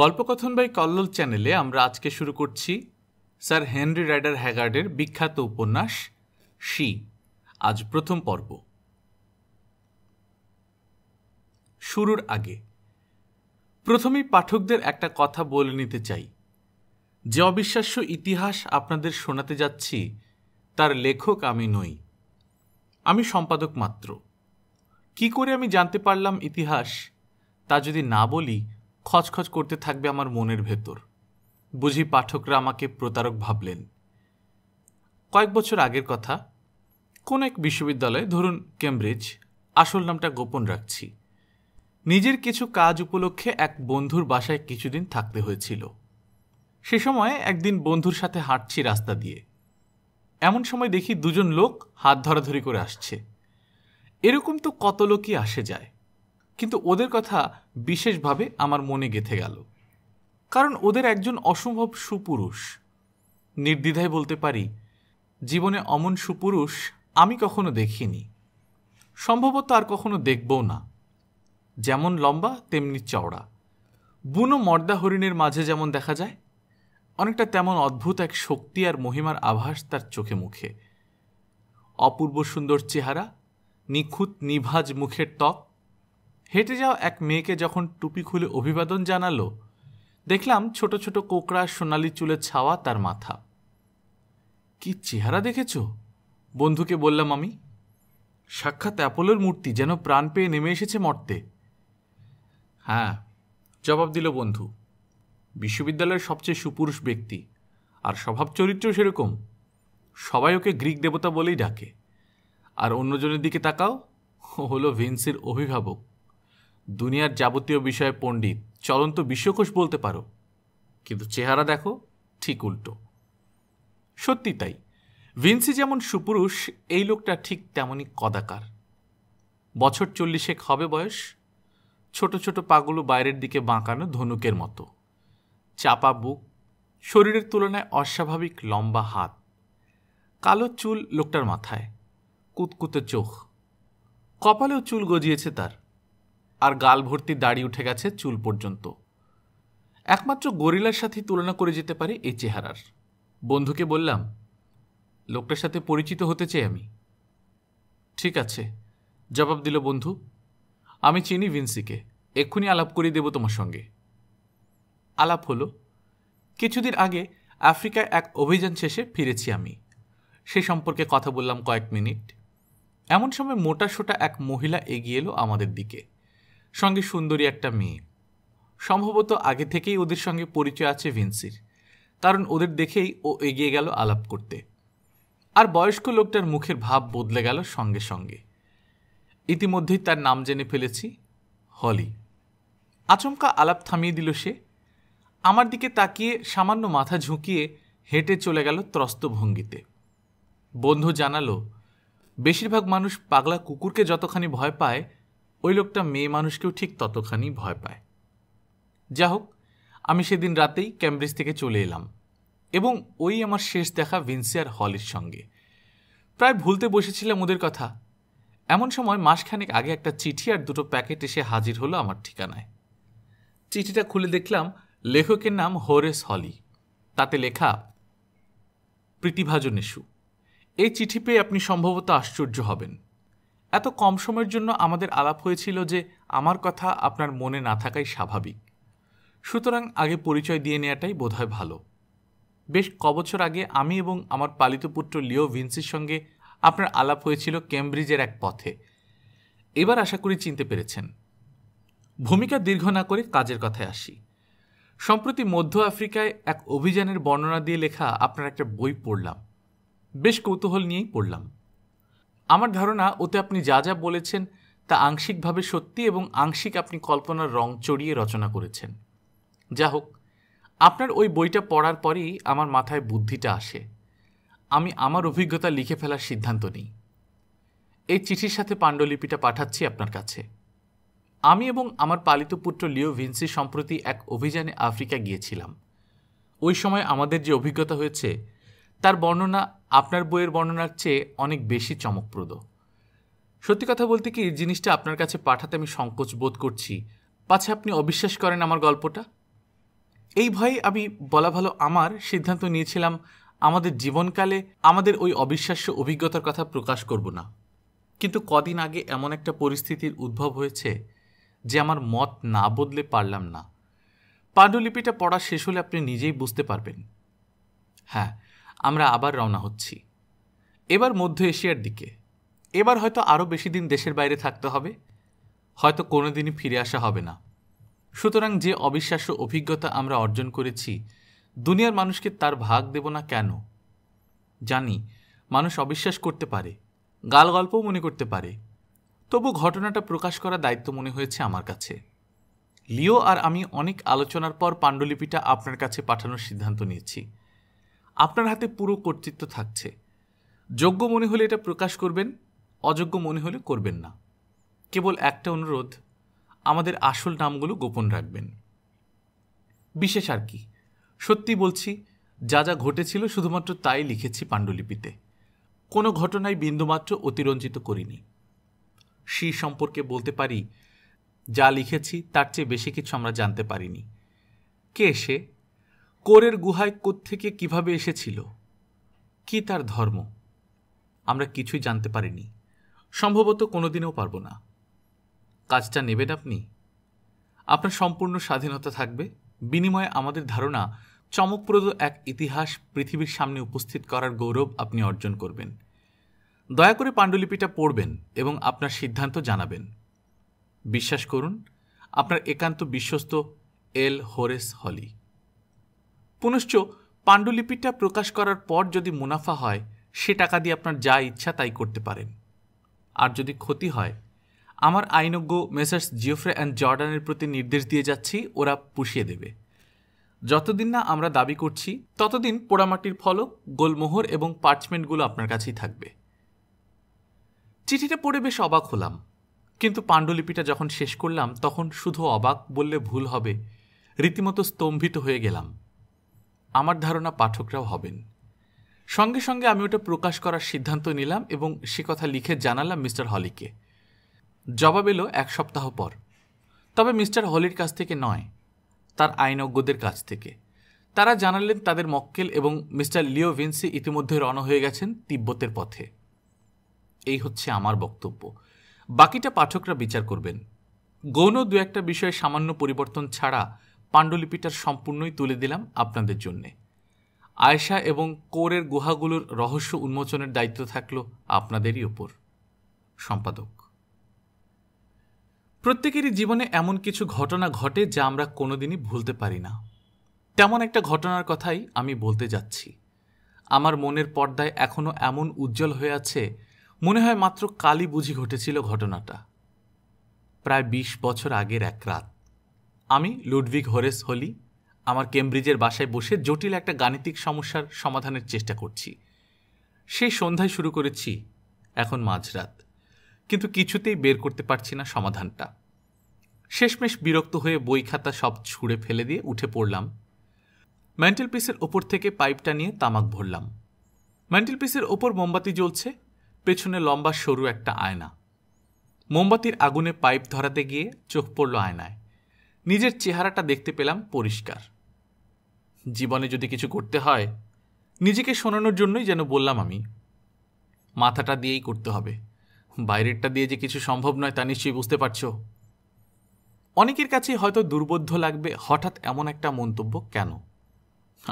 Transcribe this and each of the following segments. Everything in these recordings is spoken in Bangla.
গল্পকথন বাই কল্লোল চ্যানেলে আমরা আজকে শুরু করছি স্যার হেনরি রাইডার হ্যাগার্ডের বিখ্যাত উপন্যাস শি আজ প্রথম পর্ব শুরুর আগে প্রথমেই পাঠকদের একটা কথা বলে নিতে চাই যে অবিশ্বাস্য ইতিহাস আপনাদের শোনাতে যাচ্ছি তার লেখক আমি নই আমি সম্পাদক মাত্র কি করে আমি জানতে পারলাম ইতিহাস তা যদি না বলি খচখচ করতে থাকবে আমার মনের ভেতর বুঝি পাঠকরা আমাকে প্রতারক ভাবলেন কয়েক বছর আগের কথা কোন এক বিশ্ববিদ্যালয়ে ধরুন কেমব্রিজ আসল নামটা গোপন রাখছি নিজের কিছু কাজ উপলক্ষে এক বন্ধুর বাসায় কিছুদিন থাকতে হয়েছিল সে সময় একদিন বন্ধুর সাথে হাঁটছি রাস্তা দিয়ে এমন সময় দেখি দুজন লোক হাত ধরাধরি করে আসছে এরকম তো কত লোকই আসে যায় কিন্তু ওদের কথা বিশেষভাবে আমার মনে গেঁথে গেল কারণ ওদের একজন অসম্ভব সুপুরুষ নির্দ্বিধায় বলতে পারি জীবনে অমন সুপুরুষ আমি কখনো দেখিনি সম্ভবত আর কখনো দেখবও না যেমন লম্বা তেমনি চওড়া বুনো মর্দা হরিণের মাঝে যেমন দেখা যায় অনেকটা তেমন অদ্ভুত এক শক্তি আর মহিমার আভাস তার চোখে মুখে অপূর্ব সুন্দর চেহারা নিখুঁত নিভাজ মুখের ত্বক হেঁটে যাওয়া এক মেয়েকে যখন টুপি খুলে অভিবাদন জানালো দেখলাম ছোট ছোট কোকরা সোনালি চুলে ছাওয়া তার মাথা কি চেহারা দেখেছ বন্ধুকে বললাম আমি সাক্ষাৎ অ্যাপোলোর মূর্তি যেন প্রাণ পেয়ে নেমে এসেছে মর্তে হ্যাঁ জবাব দিল বন্ধু বিশ্ববিদ্যালয়ের সবচেয়ে সুপুরুষ ব্যক্তি আর স্বভাব চরিত্র সেরকম সবাই ওকে গ্রিক দেবতা বলেই ডাকে আর অন্যজনের দিকে তাকাও হলো ভেন্সের অভিভাবক দুনিয়ার যাবতীয় বিষয়ে পণ্ডিত চলন্ত বিশ্বকোষ বলতে পারো কিন্তু চেহারা দেখো ঠিক উল্টো সত্যি তাই ভিন্সি যেমন সুপুরুষ এই লোকটা ঠিক তেমনই কদাকার বছর চল্লিশেক হবে বয়স ছোট ছোট পাগুলো বাইরের দিকে বাঁকানো ধনুকের মতো চাপা বুক শরীরের তুলনায় অস্বাভাবিক লম্বা হাত কালো চুল লোকটার মাথায় কুতকুতে চোখ কপালেও চুল গজিয়েছে তার আর গাল ভর্তি দাড়ি উঠে গেছে চুল পর্যন্ত একমাত্র গরিলার সাথে তুলনা করে যেতে পারে এই চেহারার বন্ধুকে বললাম লোকটার সাথে পরিচিত হতে চাই আমি ঠিক আছে জবাব দিল বন্ধু আমি চিনি ভিন্সিকে এক্ষুনি আলাপ করিয়ে দেব তোমার সঙ্গে আলাপ হলো কিছুদিন আগে আফ্রিকায় এক অভিযান শেষে ফিরেছি আমি সে সম্পর্কে কথা বললাম কয়েক মিনিট এমন সময় সোটা এক মহিলা এগিয়ে এলো আমাদের দিকে সঙ্গে সুন্দরী একটা মেয়ে সম্ভবত আগে থেকেই ওদের সঙ্গে পরিচয় আছে ভিন্সির কারণ ওদের দেখেই ও এগিয়ে গেল আলাপ করতে আর বয়স্ক লোকটার মুখের ভাব বদলে গেল সঙ্গে সঙ্গে ইতিমধ্যেই তার নাম জেনে ফেলেছি হলি আচমকা আলাপ থামিয়ে দিল সে আমার দিকে তাকিয়ে সামান্য মাথা ঝুঁকিয়ে হেঁটে চলে গেল ত্রস্ত ভঙ্গিতে বন্ধু জানালো বেশিরভাগ মানুষ পাগলা কুকুরকে যতখানি ভয় পায় ওই লোকটা মেয়ে মানুষকেও ঠিক ততখানি ভয় পায় যা হোক আমি সেদিন রাতেই ক্যামব্রিজ থেকে চলে এলাম এবং ওই আমার শেষ দেখা ভিনসিয়ার হলের সঙ্গে প্রায় ভুলতে বসেছিলাম ওদের কথা এমন সময় মাসখানেক আগে একটা চিঠি আর দুটো প্যাকেট এসে হাজির হলো আমার ঠিকানায় চিঠিটা খুলে দেখলাম লেখকের নাম হোরেস হলি তাতে লেখা প্রীতিভাজন এই চিঠি পেয়ে আপনি সম্ভবত আশ্চর্য হবেন এত কম সময়ের জন্য আমাদের আলাপ হয়েছিল যে আমার কথা আপনার মনে না থাকাই স্বাভাবিক সুতরাং আগে পরিচয় দিয়ে নেওয়াটাই বোধহয় ভালো বেশ কবছর আগে আমি এবং আমার পালিত পুত্র লিও ভিন্সির সঙ্গে আপনার আলাপ হয়েছিল কেমব্রিজের এক পথে এবার আশা করি চিনতে পেরেছেন ভূমিকা দীর্ঘ না করে কাজের কথায় আসি সম্প্রতি মধ্য আফ্রিকায় এক অভিযানের বর্ণনা দিয়ে লেখা আপনার একটা বই পড়লাম বেশ কৌতূহল নিয়েই পড়লাম আমার ধারণা ওতে আপনি যা যা বলেছেন তা আংশিকভাবে সত্যি এবং আংশিক আপনি কল্পনার রং চড়িয়ে রচনা করেছেন যা হোক আপনার ওই বইটা পড়ার পরেই আমার মাথায় বুদ্ধিটা আসে আমি আমার অভিজ্ঞতা লিখে ফেলার সিদ্ধান্ত নিই এই চিঠির সাথে পাণ্ডুলিপিটা পাঠাচ্ছি আপনার কাছে আমি এবং আমার পালিত পুত্র লিও ভিনসি সম্প্রতি এক অভিযানে আফ্রিকা গিয়েছিলাম ওই সময় আমাদের যে অভিজ্ঞতা হয়েছে তার বর্ণনা আপনার বইয়ের বর্ণনার চেয়ে অনেক বেশি চমকপ্রদ সত্যি কথা বলতে কি জিনিসটা আপনার কাছে পাঠাতে আমি সংকোচ বোধ করছি পাছে আপনি অবিশ্বাস করেন আমার গল্পটা এই ভয়ে আমি বলা ভালো আমার সিদ্ধান্ত নিয়েছিলাম আমাদের জীবনকালে আমাদের ওই অবিশ্বাস্য অভিজ্ঞতার কথা প্রকাশ করব না কিন্তু কদিন আগে এমন একটা পরিস্থিতির উদ্ভব হয়েছে যে আমার মত না বদলে পারলাম না পাণ্ডুলিপিটা পড়া শেষ হলে আপনি নিজেই বুঝতে পারবেন হ্যাঁ আমরা আবার রওনা হচ্ছি এবার মধ্য এশিয়ার দিকে এবার হয়তো আরও বেশি দিন দেশের বাইরে থাকতে হবে হয়তো কোনো দিনই ফিরে আসা হবে না সুতরাং যে অবিশ্বাস্য অভিজ্ঞতা আমরা অর্জন করেছি দুনিয়ার মানুষকে তার ভাগ দেব না কেন জানি মানুষ অবিশ্বাস করতে পারে গাল গল্পও মনে করতে পারে তবু ঘটনাটা প্রকাশ করা দায়িত্ব মনে হয়েছে আমার কাছে লিও আর আমি অনেক আলোচনার পর পাণ্ডুলিপিটা আপনার কাছে পাঠানোর সিদ্ধান্ত নিয়েছি আপনার হাতে পুরো কর্তৃত্ব থাকছে যোগ্য মনে হলে এটা প্রকাশ করবেন অযোগ্য মনে হলে করবেন না কেবল একটা অনুরোধ আমাদের আসল নামগুলো গোপন রাখবেন বিশেষ আর কি সত্যি বলছি যা যা ঘটেছিল শুধুমাত্র তাই লিখেছি পাণ্ডুলিপিতে কোনো ঘটনায় বিন্দুমাত্র অতিরঞ্জিত করিনি সেই সম্পর্কে বলতে পারি যা লিখেছি তার চেয়ে বেশি কিছু আমরা জানতে পারিনি কে সে কোরের গুহায় কোত্থেকে কিভাবে এসেছিল কি তার ধর্ম আমরা কিছুই জানতে পারিনি সম্ভবত কোনোদিনও পারব না কাজটা নেবেন আপনি আপনার সম্পূর্ণ স্বাধীনতা থাকবে বিনিময়ে আমাদের ধারণা চমকপ্রদ এক ইতিহাস পৃথিবীর সামনে উপস্থিত করার গৌরব আপনি অর্জন করবেন দয়া করে পাণ্ডুলিপিটা পড়বেন এবং আপনার সিদ্ধান্ত জানাবেন বিশ্বাস করুন আপনার একান্ত বিশ্বস্ত এল হোরেস হলি পুনশ্চ পাণ্ডুলিপিটা প্রকাশ করার পর যদি মুনাফা হয় সে টাকা দিয়ে আপনার যা ইচ্ছা তাই করতে পারেন আর যদি ক্ষতি হয় আমার আইনজ্ঞ মেসার্স জিওফ্রে অ্যান্ড জর্ডানের প্রতি নির্দেশ দিয়ে যাচ্ছি ওরা পুষিয়ে দেবে যতদিন না আমরা দাবি করছি ততদিন পোড়ামাটির ফলক গোলমোহর এবং পার্চমেন্টগুলো আপনার কাছেই থাকবে চিঠিটা পড়ে বেশ অবাক হলাম কিন্তু পাণ্ডুলিপিটা যখন শেষ করলাম তখন শুধু অবাক বললে ভুল হবে রীতিমতো স্তম্ভিত হয়ে গেলাম আমার ধারণা পাঠকরাও হবেন সঙ্গে সঙ্গে আমি ওটা প্রকাশ করার সিদ্ধান্ত নিলাম এবং সে কথা লিখে জানালাম মিস্টার হলিকে জবাব এলো এক সপ্তাহ পর তবে মিস্টার হলির কাছ থেকে নয় তার আইনজ্ঞদের কাছ থেকে তারা জানালেন তাদের মক্কেল এবং মিস্টার লিও ভিন্সি ইতিমধ্যে রওনা হয়ে গেছেন তিব্বতের পথে এই হচ্ছে আমার বক্তব্য বাকিটা পাঠকরা বিচার করবেন গৌণ দু একটা বিষয়ে সামান্য পরিবর্তন ছাড়া পাণ্ডুলিপিটার সম্পূর্ণই তুলে দিলাম আপনাদের জন্যে আয়সা এবং কোরের গুহাগুলোর রহস্য উন্মোচনের দায়িত্ব থাকল আপনাদেরই ওপর সম্পাদক প্রত্যেকেরই জীবনে এমন কিছু ঘটনা ঘটে যা আমরা কোনোদিনই ভুলতে পারি না তেমন একটা ঘটনার কথাই আমি বলতে যাচ্ছি আমার মনের পর্দায় এখনও এমন উজ্জ্বল হয়ে আছে মনে হয় মাত্র কালই বুঝি ঘটেছিল ঘটনাটা প্রায় বিশ বছর আগের এক রাত আমি লুডভিগ হোরেস হলি আমার কেমব্রিজের বাসায় বসে জটিল একটা গাণিতিক সমস্যার সমাধানের চেষ্টা করছি সেই সন্ধ্যায় শুরু করেছি এখন মাঝরাত কিন্তু কিছুতেই বের করতে পারছি না সমাধানটা শেষমেশ বিরক্ত হয়ে বই খাতা সব ছুঁড়ে ফেলে দিয়ে উঠে পড়লাম ম্যান্টেল পিসের ওপর থেকে পাইপটা নিয়ে তামাক ভরলাম ম্যান্টেল পিসের ওপর মোমবাতি জ্বলছে পেছনে লম্বা সরু একটা আয়না মোমবাতির আগুনে পাইপ ধরাতে গিয়ে চোখ পড়ল আয়নায় নিজের চেহারাটা দেখতে পেলাম পরিষ্কার জীবনে যদি কিছু করতে হয় নিজেকে শোনানোর জন্যই যেন বললাম আমি মাথাটা দিয়েই করতে হবে বাইরেরটা দিয়ে যে কিছু সম্ভব নয় তা নিশ্চয়ই বুঝতে পারছো অনেকের কাছেই হয়তো দুর্বোধ্য লাগবে হঠাৎ এমন একটা মন্তব্য কেন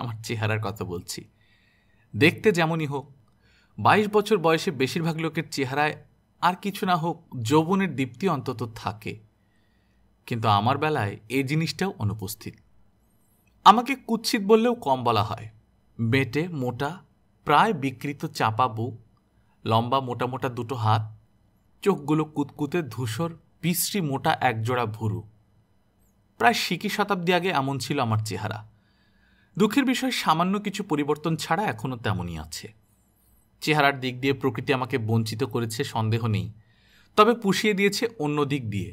আমার চেহারার কথা বলছি দেখতে যেমনই হোক বাইশ বছর বয়সে বেশিরভাগ লোকের চেহারায় আর কিছু না হোক যৌবনের দীপ্তি অন্তত থাকে কিন্তু আমার বেলায় এই জিনিসটাও অনুপস্থিত আমাকে কুৎসিত বললেও কম বলা হয় বেটে মোটা প্রায় বিকৃত চাপা বুক লম্বা মোটা মোটা দুটো হাত চোখগুলো কুতকুতে ধূসর বিশ্রী মোটা একজোড়া ভুরু প্রায় সিকি শতাব্দী আগে এমন ছিল আমার চেহারা দুঃখের বিষয় সামান্য কিছু পরিবর্তন ছাড়া এখনও তেমনই আছে চেহারার দিক দিয়ে প্রকৃতি আমাকে বঞ্চিত করেছে সন্দেহ নেই তবে পুষিয়ে দিয়েছে অন্য দিক দিয়ে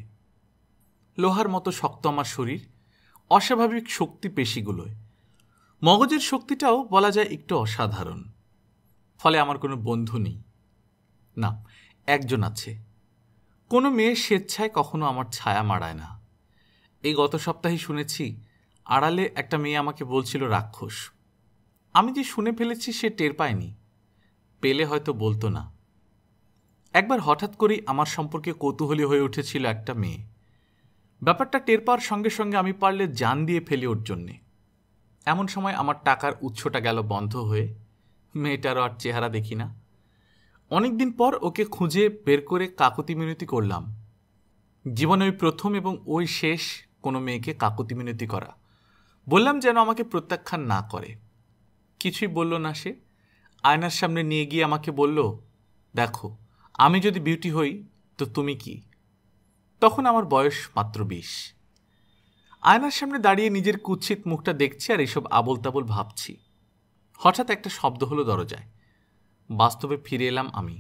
লোহার মতো শক্ত আমার শরীর অস্বাভাবিক শক্তি পেশিগুলোয় মগজের শক্তিটাও বলা যায় একটু অসাধারণ ফলে আমার কোনো বন্ধু নেই না একজন আছে কোনো মেয়ে স্বেচ্ছায় কখনো আমার ছায়া মারায় না এই গত সপ্তাহে শুনেছি আড়ালে একটা মেয়ে আমাকে বলছিল রাক্ষস আমি যে শুনে ফেলেছি সে টের পায়নি পেলে হয়তো বলতো না একবার হঠাৎ করেই আমার সম্পর্কে কৌতূহলী হয়ে উঠেছিল একটা মেয়ে ব্যাপারটা টের পাওয়ার সঙ্গে সঙ্গে আমি পারলে জান দিয়ে ফেলি ওর জন্যে এমন সময় আমার টাকার উৎসটা গেল বন্ধ হয়ে মেয়েটারও আর চেহারা দেখি না অনেকদিন পর ওকে খুঁজে বের করে কাকুতি মিনতি করলাম জীবনে ওই প্রথম এবং ওই শেষ কোনো মেয়েকে কাকুতি মিনতি করা বললাম যেন আমাকে প্রত্যাখ্যান না করে কিছুই বলল না সে আয়নার সামনে নিয়ে গিয়ে আমাকে বলল দেখো আমি যদি বিউটি হই তো তুমি কি তখন আমার বয়স মাত্র বিশ আয়নার সামনে দাঁড়িয়ে নিজের কুৎসিত মুখটা দেখছি আর এসব আবল তাবল ভাবছি হঠাৎ একটা শব্দ হলো দরজায় বাস্তবে ফিরে এলাম আমি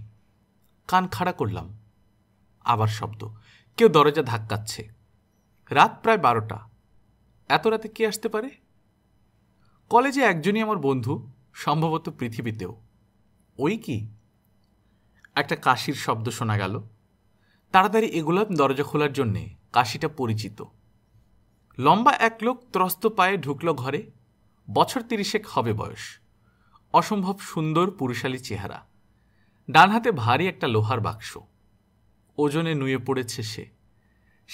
কান খাড়া করলাম আবার শব্দ কেউ দরজা ধাক্কাচ্ছে রাত প্রায় বারোটা এত রাতে কে আসতে পারে কলেজে একজনই আমার বন্ধু সম্ভবত পৃথিবীতেও ওই কি একটা কাশির শব্দ শোনা গেল তাড়াতাড়ি এগুলাম দরজা খোলার জন্যে কাশিটা পরিচিত লম্বা এক লোক ত্রস্ত পায়ে ঢুকল ঘরে বছর তিরিশেক হবে বয়স অসম্ভব সুন্দর পুরুষালী চেহারা ডান হাতে ভারী একটা লোহার বাক্স ওজনে নুয়ে পড়েছে সে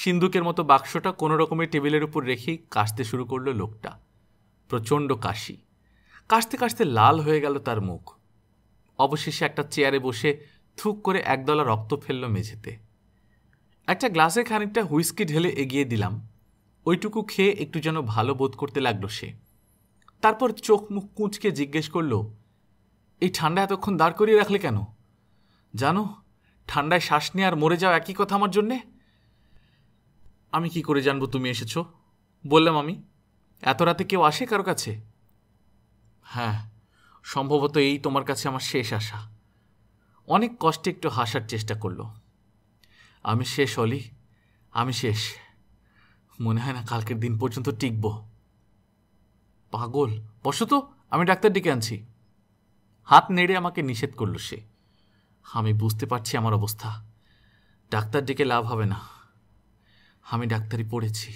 সিন্দুকের মতো বাক্সটা কোনো রকমের টেবিলের উপর রেখেই কাশতে শুরু করল লোকটা প্রচণ্ড কাশি কাশতে কাশতে লাল হয়ে গেল তার মুখ অবশেষে একটা চেয়ারে বসে থুক করে একদলা রক্ত ফেলল মেঝেতে একটা গ্লাসে খানিকটা হুইস্কি ঢেলে এগিয়ে দিলাম ওইটুকু খেয়ে একটু যেন ভালো বোধ করতে লাগলো সে তারপর চোখ মুখ কুঁচকে জিজ্ঞেস করলো এই ঠান্ডা এতক্ষণ দাঁড় করিয়ে রাখলে কেন জানো ঠান্ডায় শ্বাস নিয়ে আর মরে যাও একই কথা আমার জন্যে আমি কি করে জানবো তুমি এসেছো বললাম আমি এত রাতে কেউ আসে কারো কাছে হ্যাঁ সম্ভবত এই তোমার কাছে আমার শেষ আশা অনেক কষ্টে একটু হাসার চেষ্টা করলো আমি শেষ অলি আমি শেষ মনে হয় না কালকের দিন পর্যন্ত টিকব পাগল বসো তো আমি ডাক্তার ডেকে আনছি হাত নেড়ে আমাকে নিষেধ করল সে আমি বুঝতে পারছি আমার অবস্থা ডাক্তার ডেকে লাভ হবে না আমি ডাক্তারি পড়েছি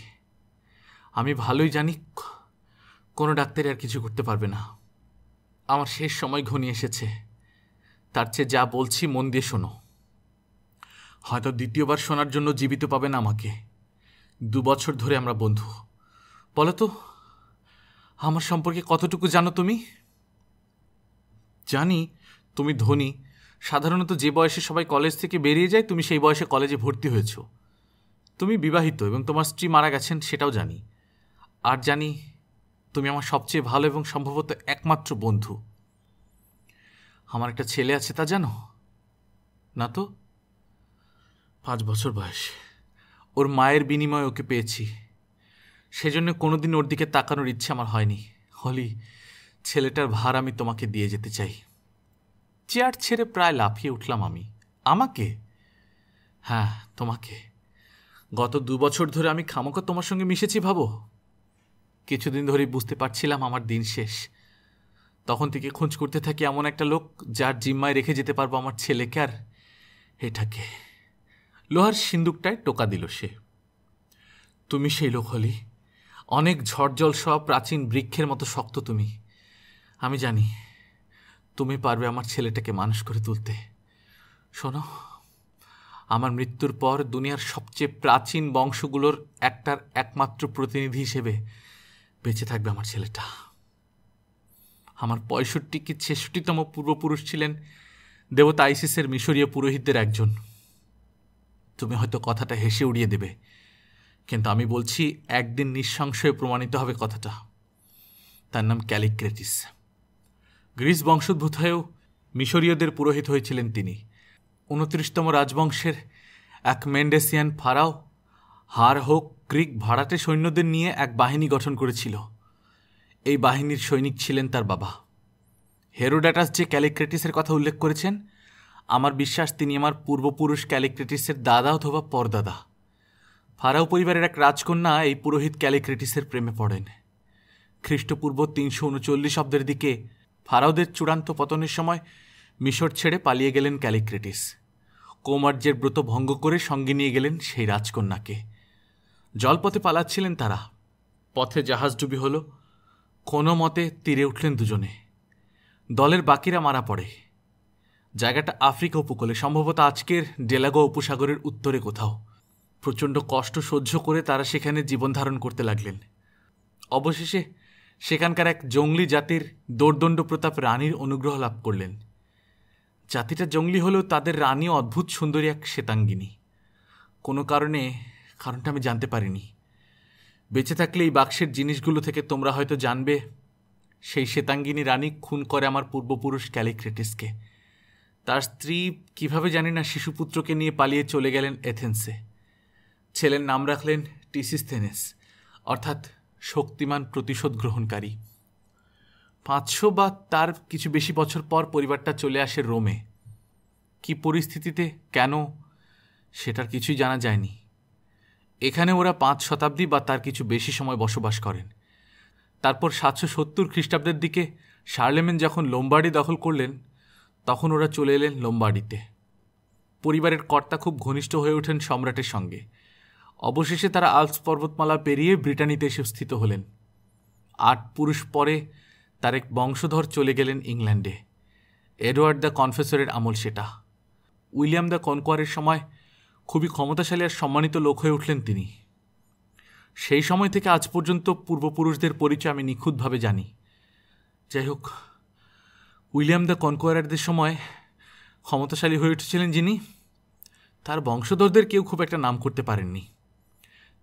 আমি ভালোই জানি কোনো ডাক্তারই আর কিছু করতে পারবে না আমার শেষ সময় ঘনিয়ে এসেছে তার চেয়ে যা বলছি মন দিয়ে শোনো হয়তো দ্বিতীয়বার শোনার জন্য জীবিত পাবেন আমাকে দু বছর ধরে আমরা বন্ধু বলো তো আমার সম্পর্কে কতটুকু জানো তুমি জানি তুমি ধনী সাধারণত যে বয়সে সবাই কলেজ থেকে বেরিয়ে যায় তুমি সেই বয়সে কলেজে ভর্তি হয়েছ তুমি বিবাহিত এবং তোমার স্ত্রী মারা গেছেন সেটাও জানি আর জানি তুমি আমার সবচেয়ে ভালো এবং সম্ভবত একমাত্র বন্ধু আমার একটা ছেলে আছে তা জানো না তো পাঁচ বছর বয়স ওর মায়ের বিনিময়ে ওকে পেয়েছি সেজন্য কোনোদিন ওর দিকে তাকানোর ইচ্ছে আমার হয়নি হলি ছেলেটার ভার আমি তোমাকে দিয়ে যেতে চাই চেয়ার ছেড়ে প্রায় লাফিয়ে উঠলাম আমি আমাকে হ্যাঁ তোমাকে গত দু বছর ধরে আমি খামোকা তোমার সঙ্গে মিশেছি ভাবো কিছুদিন ধরেই বুঝতে পারছিলাম আমার দিন শেষ তখন থেকে খোঁজ করতে থাকি এমন একটা লোক যার জিম্মায় রেখে যেতে পারবো আমার ছেলেকে আর এটাকে লোহার সিন্দুকটায় টোকা দিল সে তুমি সেই লোক হলি অনেক ঝড়জল সব প্রাচীন বৃক্ষের মতো শক্ত তুমি আমি জানি তুমি পারবে আমার ছেলেটাকে মানুষ করে তুলতে শোনো আমার মৃত্যুর পর দুনিয়ার সবচেয়ে প্রাচীন বংশগুলোর একটার একমাত্র প্রতিনিধি হিসেবে বেঁচে থাকবে আমার ছেলেটা আমার পঁয়ষট্টি কি ছেষট্টিতম পূর্বপুরুষ ছিলেন দেবতা আইসিসের মিশরীয় পুরোহিতদের একজন তুমি হয়তো কথাটা হেসে উড়িয়ে দেবে কিন্তু আমি বলছি একদিন নিঃসংশয়ে প্রমাণিত হবে কথাটা তার নাম ক্যালিক্রেটিস গ্রিস বংশোদ্ভূত হয়েও মিশরীয়দের পুরোহিত হয়েছিলেন তিনি উনত্রিশতম রাজবংশের এক মেন্ডেসিয়ান ফারাও হার হোক গ্রিক ভাড়াটে সৈন্যদের নিয়ে এক বাহিনী গঠন করেছিল এই বাহিনীর সৈনিক ছিলেন তার বাবা হেরোডাটাস যে ক্যালিক্রেটিসের কথা উল্লেখ করেছেন আমার বিশ্বাস তিনি আমার পূর্বপুরুষ ক্যালিক্রেটিসের দাদা অথবা পরদাদা ফারাও পরিবারের এক রাজকন্যা এই পুরোহিত ক্যালিক্রেটিসের প্রেমে পড়েন খ্রিস্টপূর্ব তিনশো উনচল্লিশ অব্দের দিকে ফারাওদের চূড়ান্ত পতনের সময় মিশর ছেড়ে পালিয়ে গেলেন ক্যালিক্রেটিস কৌমার্যের ব্রত ভঙ্গ করে সঙ্গে নিয়ে গেলেন সেই রাজকন্যাকে জলপথে পালাচ্ছিলেন তারা পথে জাহাজ ডুবি হল কোনো মতে তীরে উঠলেন দুজনে দলের বাকিরা মারা পড়ে জায়গাটা আফ্রিকা উপকূলে সম্ভবত আজকের ডেলাগো উপসাগরের উত্তরে কোথাও প্রচণ্ড কষ্ট সহ্য করে তারা সেখানে জীবন ধারণ করতে লাগলেন অবশেষে সেখানকার এক জঙ্গলি জাতির দোর্দণ্ড প্রতাপ রানীর অনুগ্রহ লাভ করলেন জাতিটা জঙ্গলি হলেও তাদের রানী অদ্ভুত সুন্দরী এক শ্বেতাঙ্গিনী কোনো কারণে কারণটা আমি জানতে পারিনি বেঁচে থাকলে এই বাক্সের জিনিসগুলো থেকে তোমরা হয়তো জানবে সেই শ্বেতাঙ্গিনী রানী খুন করে আমার পূর্বপুরুষ ক্যালিক্রেটিসকে তার স্ত্রী কিভাবে জানি না শিশুপুত্রকে নিয়ে পালিয়ে চলে গেলেন এথেন্সে ছেলের নাম রাখলেন টিসিস্থেনেস অর্থাৎ শক্তিমান প্রতিশোধ গ্রহণকারী পাঁচশো বা তার কিছু বেশি বছর পর পরিবারটা চলে আসে রোমে কি পরিস্থিতিতে কেন সেটার কিছুই জানা যায়নি এখানে ওরা পাঁচ শতাব্দী বা তার কিছু বেশি সময় বসবাস করেন তারপর সাতশো সত্তর খ্রিস্টাব্দের দিকে শার্লেমেন যখন লোম্বার্ডি দখল করলেন তখন ওরা চলে এলেন লোম্বাডিতে পরিবারের কর্তা খুব ঘনিষ্ঠ হয়ে ওঠেন সম্রাটের সঙ্গে অবশেষে তারা আলস পর্বতমালা পেরিয়ে ব্রিটানিতে এসে স্থিত হলেন আট পুরুষ পরে তার এক বংশধর চলে গেলেন ইংল্যান্ডে এডওয়ার্ড দ্য কনফেসরের আমল সেটা উইলিয়াম দ্য কনকোয়ারের সময় খুবই ক্ষমতাশালী আর সম্মানিত লোক হয়ে উঠলেন তিনি সেই সময় থেকে আজ পর্যন্ত পূর্বপুরুষদের পরিচয় আমি নিখুঁতভাবে জানি যাই হোক উইলিয়াম দ্য কনকোয়ারারদের সময় ক্ষমতাশালী হয়ে উঠেছিলেন যিনি তার বংশধরদের কেউ খুব একটা নাম করতে পারেননি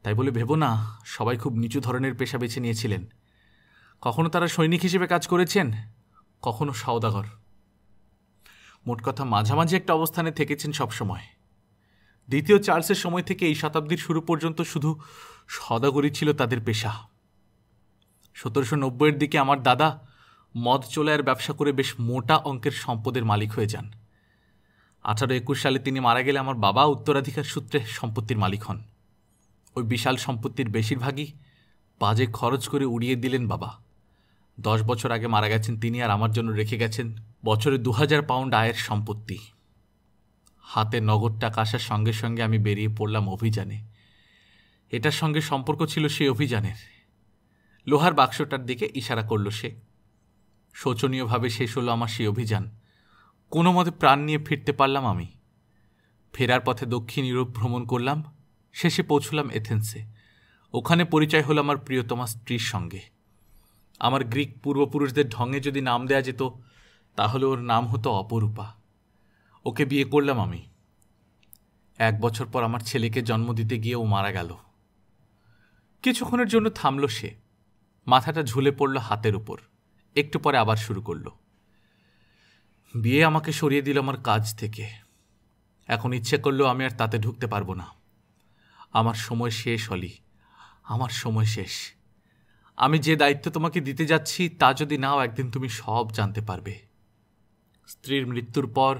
তাই বলে ভেবো না সবাই খুব নিচু ধরনের পেশা বেছে নিয়েছিলেন কখনো তারা সৈনিক হিসেবে কাজ করেছেন কখনো সওদাগর মোট কথা মাঝামাঝি একটা অবস্থানে থেকেছেন সবসময় দ্বিতীয় চার্লসের সময় থেকে এই শতাব্দীর শুরু পর্যন্ত শুধু সদাগরই ছিল তাদের পেশা সতেরোশো নব্বইয়ের দিকে আমার দাদা মদ চোলায়ের ব্যবসা করে বেশ মোটা অঙ্কের সম্পদের মালিক হয়ে যান আঠারো একুশ সালে তিনি মারা গেলে আমার বাবা উত্তরাধিকার সূত্রে সম্পত্তির মালিক হন ওই বিশাল সম্পত্তির বেশিরভাগই বাজে খরচ করে উড়িয়ে দিলেন বাবা দশ বছর আগে মারা গেছেন তিনি আর আমার জন্য রেখে গেছেন বছরে দু হাজার পাউন্ড আয়ের সম্পত্তি হাতে নগদ টাকা আসার সঙ্গে সঙ্গে আমি বেরিয়ে পড়লাম অভিযানে এটার সঙ্গে সম্পর্ক ছিল সেই অভিযানের লোহার বাক্সটার দিকে ইশারা করল সে শোচনীয়ভাবে শেষ হলো আমার সেই অভিযান কোনো মতে প্রাণ নিয়ে ফিরতে পারলাম আমি ফেরার পথে দক্ষিণ ইউরোপ ভ্রমণ করলাম শেষে পৌঁছলাম এথেন্সে ওখানে পরিচয় হলো আমার প্রিয়তমা স্ত্রীর সঙ্গে আমার গ্রিক পূর্বপুরুষদের ঢঙে যদি নাম দেয়া যেত তাহলে ওর নাম হতো অপরূপা ওকে বিয়ে করলাম আমি এক বছর পর আমার ছেলেকে জন্ম দিতে গিয়ে ও মারা গেল কিছুক্ষণের জন্য থামল সে মাথাটা ঝুলে পড়ল হাতের উপর একটু পরে আবার শুরু করল বিয়ে আমাকে সরিয়ে দিল আমার কাজ থেকে এখন ইচ্ছে করলেও আমি আর তাতে ঢুকতে পারবো না আমার সময় শেষ হলি আমার সময় শেষ আমি যে দায়িত্ব তোমাকে দিতে যাচ্ছি তা যদি নাও একদিন তুমি সব জানতে পারবে স্ত্রীর মৃত্যুর পর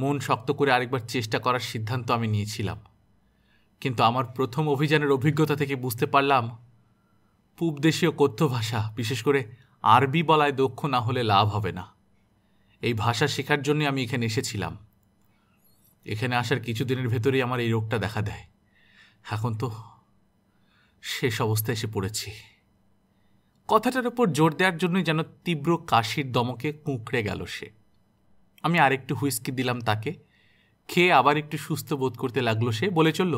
মন শক্ত করে আরেকবার চেষ্টা করার সিদ্ধান্ত আমি নিয়েছিলাম কিন্তু আমার প্রথম অভিযানের অভিজ্ঞতা থেকে বুঝতে পারলাম পূব দেশীয় কথ্য ভাষা বিশেষ করে আরবি বলায় দক্ষ না হলে লাভ হবে না এই ভাষা শেখার জন্য আমি এখানে এসেছিলাম এখানে আসার কিছুদিনের ভেতরেই আমার এই রোগটা দেখা দেয় এখন তো শেষ অবস্থায় এসে পড়েছি কথাটার ওপর জোর দেওয়ার জন্যই যেন তীব্র কাশির দমকে কুঁকড়ে গেল সে আমি আরেকটু হুইস্কি দিলাম তাকে খেয়ে আবার একটু সুস্থ বোধ করতে লাগলো সে বলে চলল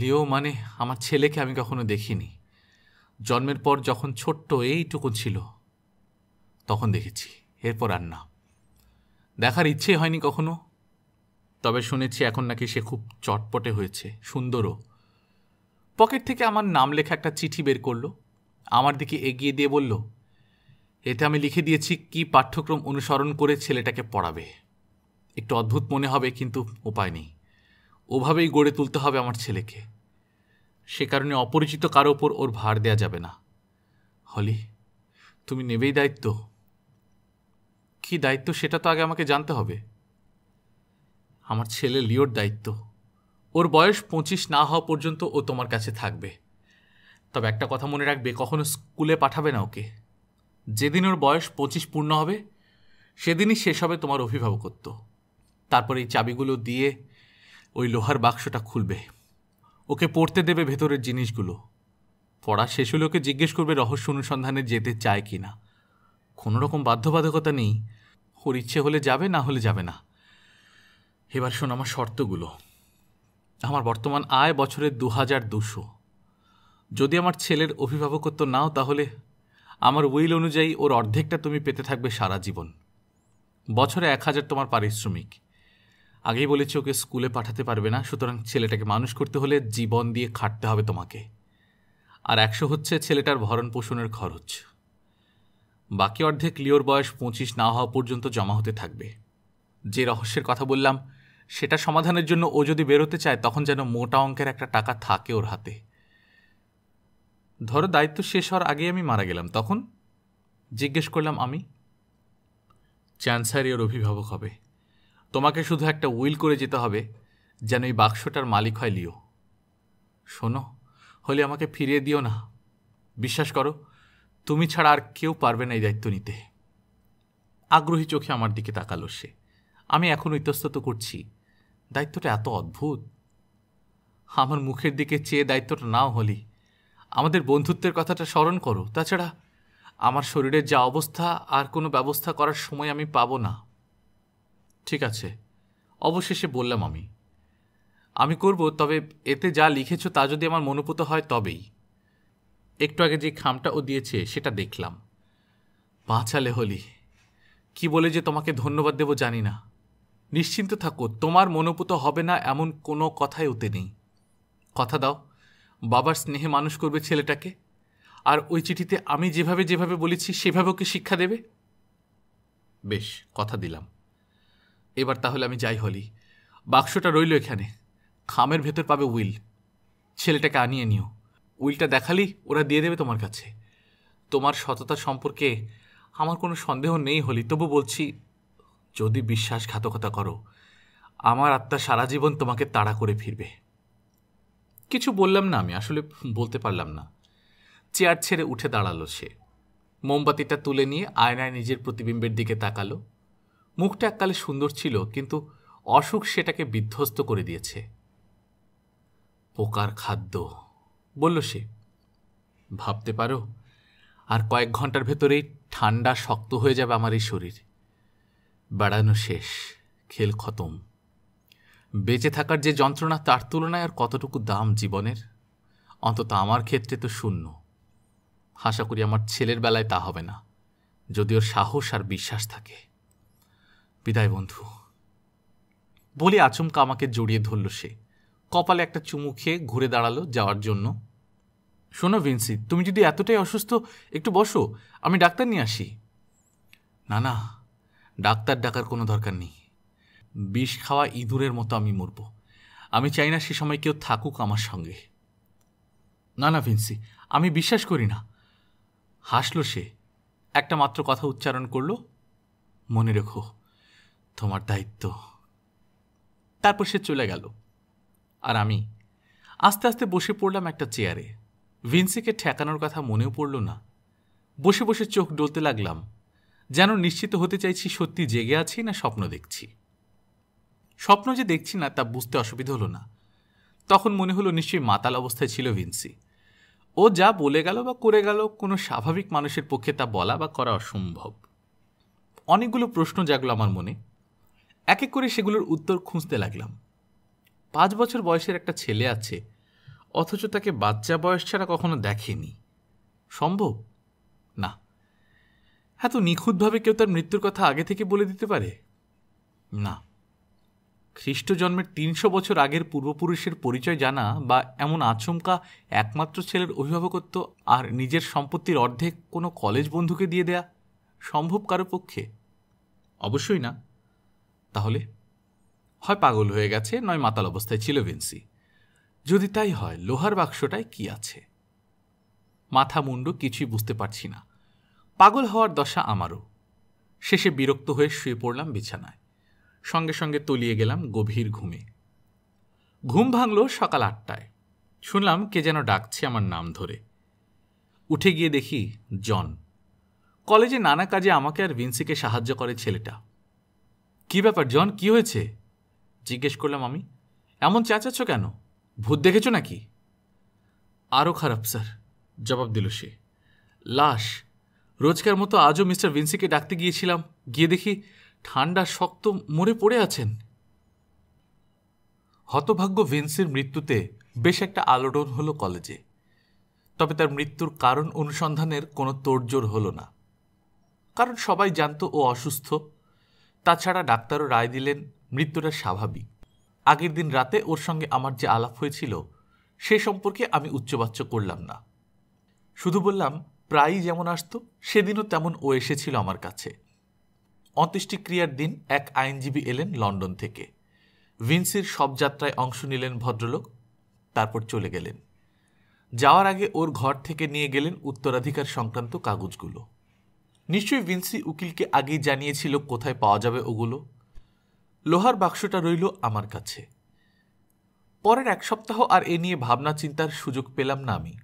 লিও মানে আমার ছেলেকে আমি কখনো দেখিনি জন্মের পর যখন ছোট্ট এইটুকু ছিল তখন দেখেছি এরপর আর না দেখার ইচ্ছে হয়নি কখনো তবে শুনেছি এখন নাকি সে খুব চটপটে হয়েছে সুন্দরও পকেট থেকে আমার নাম লেখা একটা চিঠি বের করলো আমার দিকে এগিয়ে দিয়ে বলল এতে আমি লিখে দিয়েছি কি পাঠ্যক্রম অনুসরণ করে ছেলেটাকে পড়াবে একটু অদ্ভুত মনে হবে কিন্তু উপায় নেই ওভাবেই গড়ে তুলতে হবে আমার ছেলেকে সে কারণে অপরিচিত কারো ওপর ওর ভার দেয়া যাবে না হলি তুমি নেবেই দায়িত্ব কি দায়িত্ব সেটা তো আগে আমাকে জানতে হবে আমার ছেলে লিওর দায়িত্ব ওর বয়স পঁচিশ না হওয়া পর্যন্ত ও তোমার কাছে থাকবে তবে একটা কথা মনে রাখবে কখনো স্কুলে পাঠাবে না ওকে যেদিন ওর বয়স পঁচিশ পূর্ণ হবে সেদিনই শেষ হবে তোমার অভিভাবকত্ব তারপর এই চাবিগুলো দিয়ে ওই লোহার বাক্সটা খুলবে ওকে পড়তে দেবে ভেতরের জিনিসগুলো পড়া শেষ হলে ওকে জিজ্ঞেস করবে রহস্য অনুসন্ধানে যেতে চায় কি না কোনোরকম বাধ্যবাধকতা নেই ওর ইচ্ছে হলে যাবে না হলে যাবে না এবার শোন আমার শর্তগুলো আমার বর্তমান আয় বছরে দু হাজার দুশো যদি আমার ছেলের অভিভাবকত্ব নাও তাহলে আমার উইল অনুযায়ী ওর অর্ধেকটা তুমি পেতে থাকবে সারা জীবন বছরে এক হাজার তোমার পারিশ্রমিক আগেই বলেছি ওকে স্কুলে পাঠাতে পারবে না সুতরাং ছেলেটাকে মানুষ করতে হলে জীবন দিয়ে খাটতে হবে তোমাকে আর একশো হচ্ছে ছেলেটার ভরণ পোষণের খরচ বাকি অর্ধেক লিওর বয়স পঁচিশ না হওয়া পর্যন্ত জমা হতে থাকবে যে রহস্যের কথা বললাম সেটা সমাধানের জন্য ও যদি বেরোতে চায় তখন যেন মোটা অঙ্কের একটা টাকা থাকে ওর হাতে ধরো দায়িত্ব শেষ হওয়ার আগেই আমি মারা গেলাম তখন জিজ্ঞেস করলাম আমি চ্যান্সারি ওর অভিভাবক হবে তোমাকে শুধু একটা উইল করে যেতে হবে যেন এই বাক্সটার মালিক হয় লিও শোনো হলে আমাকে ফিরিয়ে দিও না বিশ্বাস করো তুমি ছাড়া আর কেউ পারবে না এই দায়িত্ব নিতে আগ্রহী চোখে আমার দিকে তাকালো সে আমি এখন ইতস্তত করছি দায়িত্বটা এত অদ্ভুত আমার মুখের দিকে চেয়ে দায়িত্বটা নাও হলি আমাদের বন্ধুত্বের কথাটা স্মরণ করো তাছাড়া আমার শরীরের যা অবস্থা আর কোনো ব্যবস্থা করার সময় আমি পাবো না ঠিক আছে অবশেষে বললাম আমি আমি করব তবে এতে যা লিখেছ তা যদি আমার মনোপুত হয় তবেই একটু আগে যে খামটা ও দিয়েছে সেটা দেখলাম বাঁচালে হলি কি বলে যে তোমাকে ধন্যবাদ দেব জানি না নিশ্চিন্ত থাকো তোমার মনোপুত হবে না এমন কোনো কথাই ওতে নেই কথা দাও বাবার স্নেহে মানুষ করবে ছেলেটাকে আর ওই চিঠিতে আমি যেভাবে যেভাবে বলেছি সেভাবে ওকে শিক্ষা দেবে বেশ কথা দিলাম এবার তাহলে আমি যাই হলি বাক্সটা রইল এখানে খামের ভেতর পাবে উইল ছেলেটাকে আনিয়ে নিও উইলটা দেখালি ওরা দিয়ে দেবে তোমার কাছে তোমার সততা সম্পর্কে আমার কোনো সন্দেহ নেই হলি তবু বলছি যদি বিশ্বাসঘাতকতা করো আমার আত্মা সারা জীবন তোমাকে তাড়া করে ফিরবে কিছু বললাম না আমি আসলে বলতে পারলাম না চেয়ার ছেড়ে উঠে দাঁড়ালো সে মোমবাতিটা তুলে নিয়ে আয়নায় নিজের প্রতিবিম্বের দিকে তাকালো মুখটা এককালে সুন্দর ছিল কিন্তু অসুখ সেটাকে বিধ্বস্ত করে দিয়েছে পোকার খাদ্য বলল সে ভাবতে পারো আর কয়েক ঘন্টার ভেতরেই ঠান্ডা শক্ত হয়ে যাবে আমার এই শরীর বেড়ানো শেষ খেল খতম বেঁচে থাকার যে যন্ত্রণা তার তুলনায় আর কতটুকু দাম জীবনের অন্তত আমার ক্ষেত্রে তো শূন্য আশা করি আমার ছেলের বেলায় তা হবে না যদি ওর সাহস আর বিশ্বাস থাকে বিদায় বন্ধু বলে আচমকা আমাকে জড়িয়ে ধরল সে কপালে একটা চুমু খেয়ে ঘুরে দাঁড়ালো যাওয়ার জন্য শোনো ভিন্সি তুমি যদি এতটাই অসুস্থ একটু বসো আমি ডাক্তার নিয়ে আসি না না ডাক্তার ডাকার কোনো দরকার নেই বিষ খাওয়া ইঁদুরের মতো আমি মরব আমি চাই না সে সময় কেউ থাকুক আমার সঙ্গে না না ভিন্সি আমি বিশ্বাস করি না হাসলো সে একটা মাত্র কথা উচ্চারণ করলো মনে রেখো তোমার দায়িত্ব তারপর সে চলে গেল আর আমি আস্তে আস্তে বসে পড়লাম একটা চেয়ারে ভিন্সিকে ঠেকানোর কথা মনেও পড়ল না বসে বসে চোখ ডলতে লাগলাম যেন নিশ্চিত হতে চাইছি সত্যি জেগে আছি না স্বপ্ন দেখছি স্বপ্ন যে দেখছি না তা বুঝতে অসুবিধা হলো না তখন মনে হলো নিশ্চয়ই মাতাল অবস্থায় ছিল ভিন্সি ও যা বলে গেল বা করে গেল কোনো স্বাভাবিক মানুষের পক্ষে তা বলা বা করা অসম্ভব অনেকগুলো প্রশ্ন জাগলো আমার মনে এক এক করে সেগুলোর উত্তর খুঁজতে লাগলাম পাঁচ বছর বয়সের একটা ছেলে আছে অথচ তাকে বাচ্চা বয়স ছাড়া কখনো দেখেনি সম্ভব না এত হ্যাঁ, নিখুঁতভাবে কেউ তার মৃত্যুর কথা আগে থেকে বলে দিতে পারে না খ্রিস্ট জন্মের তিনশো বছর আগের পূর্বপুরুষের পরিচয় জানা বা এমন আচমকা একমাত্র ছেলের অভিভাবকত্ব আর নিজের সম্পত্তির অর্ধেক কোনো কলেজ বন্ধুকে দিয়ে দেয়া সম্ভব কারো পক্ষে অবশ্যই না তাহলে হয় পাগল হয়ে গেছে নয় মাতাল অবস্থায় ছিল ভিন্সি যদি তাই হয় লোহার বাক্সটায় কি আছে মাথা মুন্ডু কিছুই বুঝতে পারছি না পাগল হওয়ার দশা আমারও শেষে বিরক্ত হয়ে শুয়ে পড়লাম বিছানায় সঙ্গে সঙ্গে তলিয়ে গেলাম গভীর ঘুমে ঘুম ভাঙল সকাল আটটায় শুনলাম কে যেন ডাকছে আমার নাম ধরে উঠে গিয়ে দেখি জন কলেজে নানা কাজে আমাকে আর ভিন্সিকে সাহায্য করে ছেলেটা কি ব্যাপার জন কি হয়েছে জিজ্ঞেস করলাম আমি এমন চেঁচাচ্ছ কেন ভূত দেখেছ নাকি আরও খারাপ স্যার জবাব দিল সে লাশ রোজকার মতো আজও মিস্টার ভিন্সিকে ডাকতে গিয়েছিলাম গিয়ে দেখি ঠান্ডা শক্ত মরে পড়ে আছেন হতভাগ্য ভিন্সির মৃত্যুতে বেশ একটা আলোড়ন হলো কলেজে তবে তার মৃত্যুর কারণ অনুসন্ধানের কোনো তোড়জোড় হলো না কারণ সবাই জানত ও অসুস্থ তাছাড়া ডাক্তারও রায় দিলেন মৃত্যুটা স্বাভাবিক আগের দিন রাতে ওর সঙ্গে আমার যে আলাপ হয়েছিল সে সম্পর্কে আমি উচ্চবাচ্য করলাম না শুধু বললাম প্রায়ই যেমন আসত সেদিনও তেমন ও এসেছিল আমার কাছে অন্ত্যেষ্টিক্রিয়ার দিন এক আইনজীবী এলেন লন্ডন থেকে ভিন্সির সব যাত্রায় অংশ নিলেন ভদ্রলোক তারপর চলে গেলেন যাওয়ার আগে ওর ঘর থেকে নিয়ে গেলেন উত্তরাধিকার সংক্রান্ত কাগজগুলো নিশ্চয়ই ভিন্সি উকিলকে আগেই জানিয়েছিল কোথায় পাওয়া যাবে ওগুলো লোহার বাক্সটা রইল আমার কাছে পরের এক সপ্তাহ আর এ নিয়ে ভাবনা চিন্তার সুযোগ পেলাম না আমি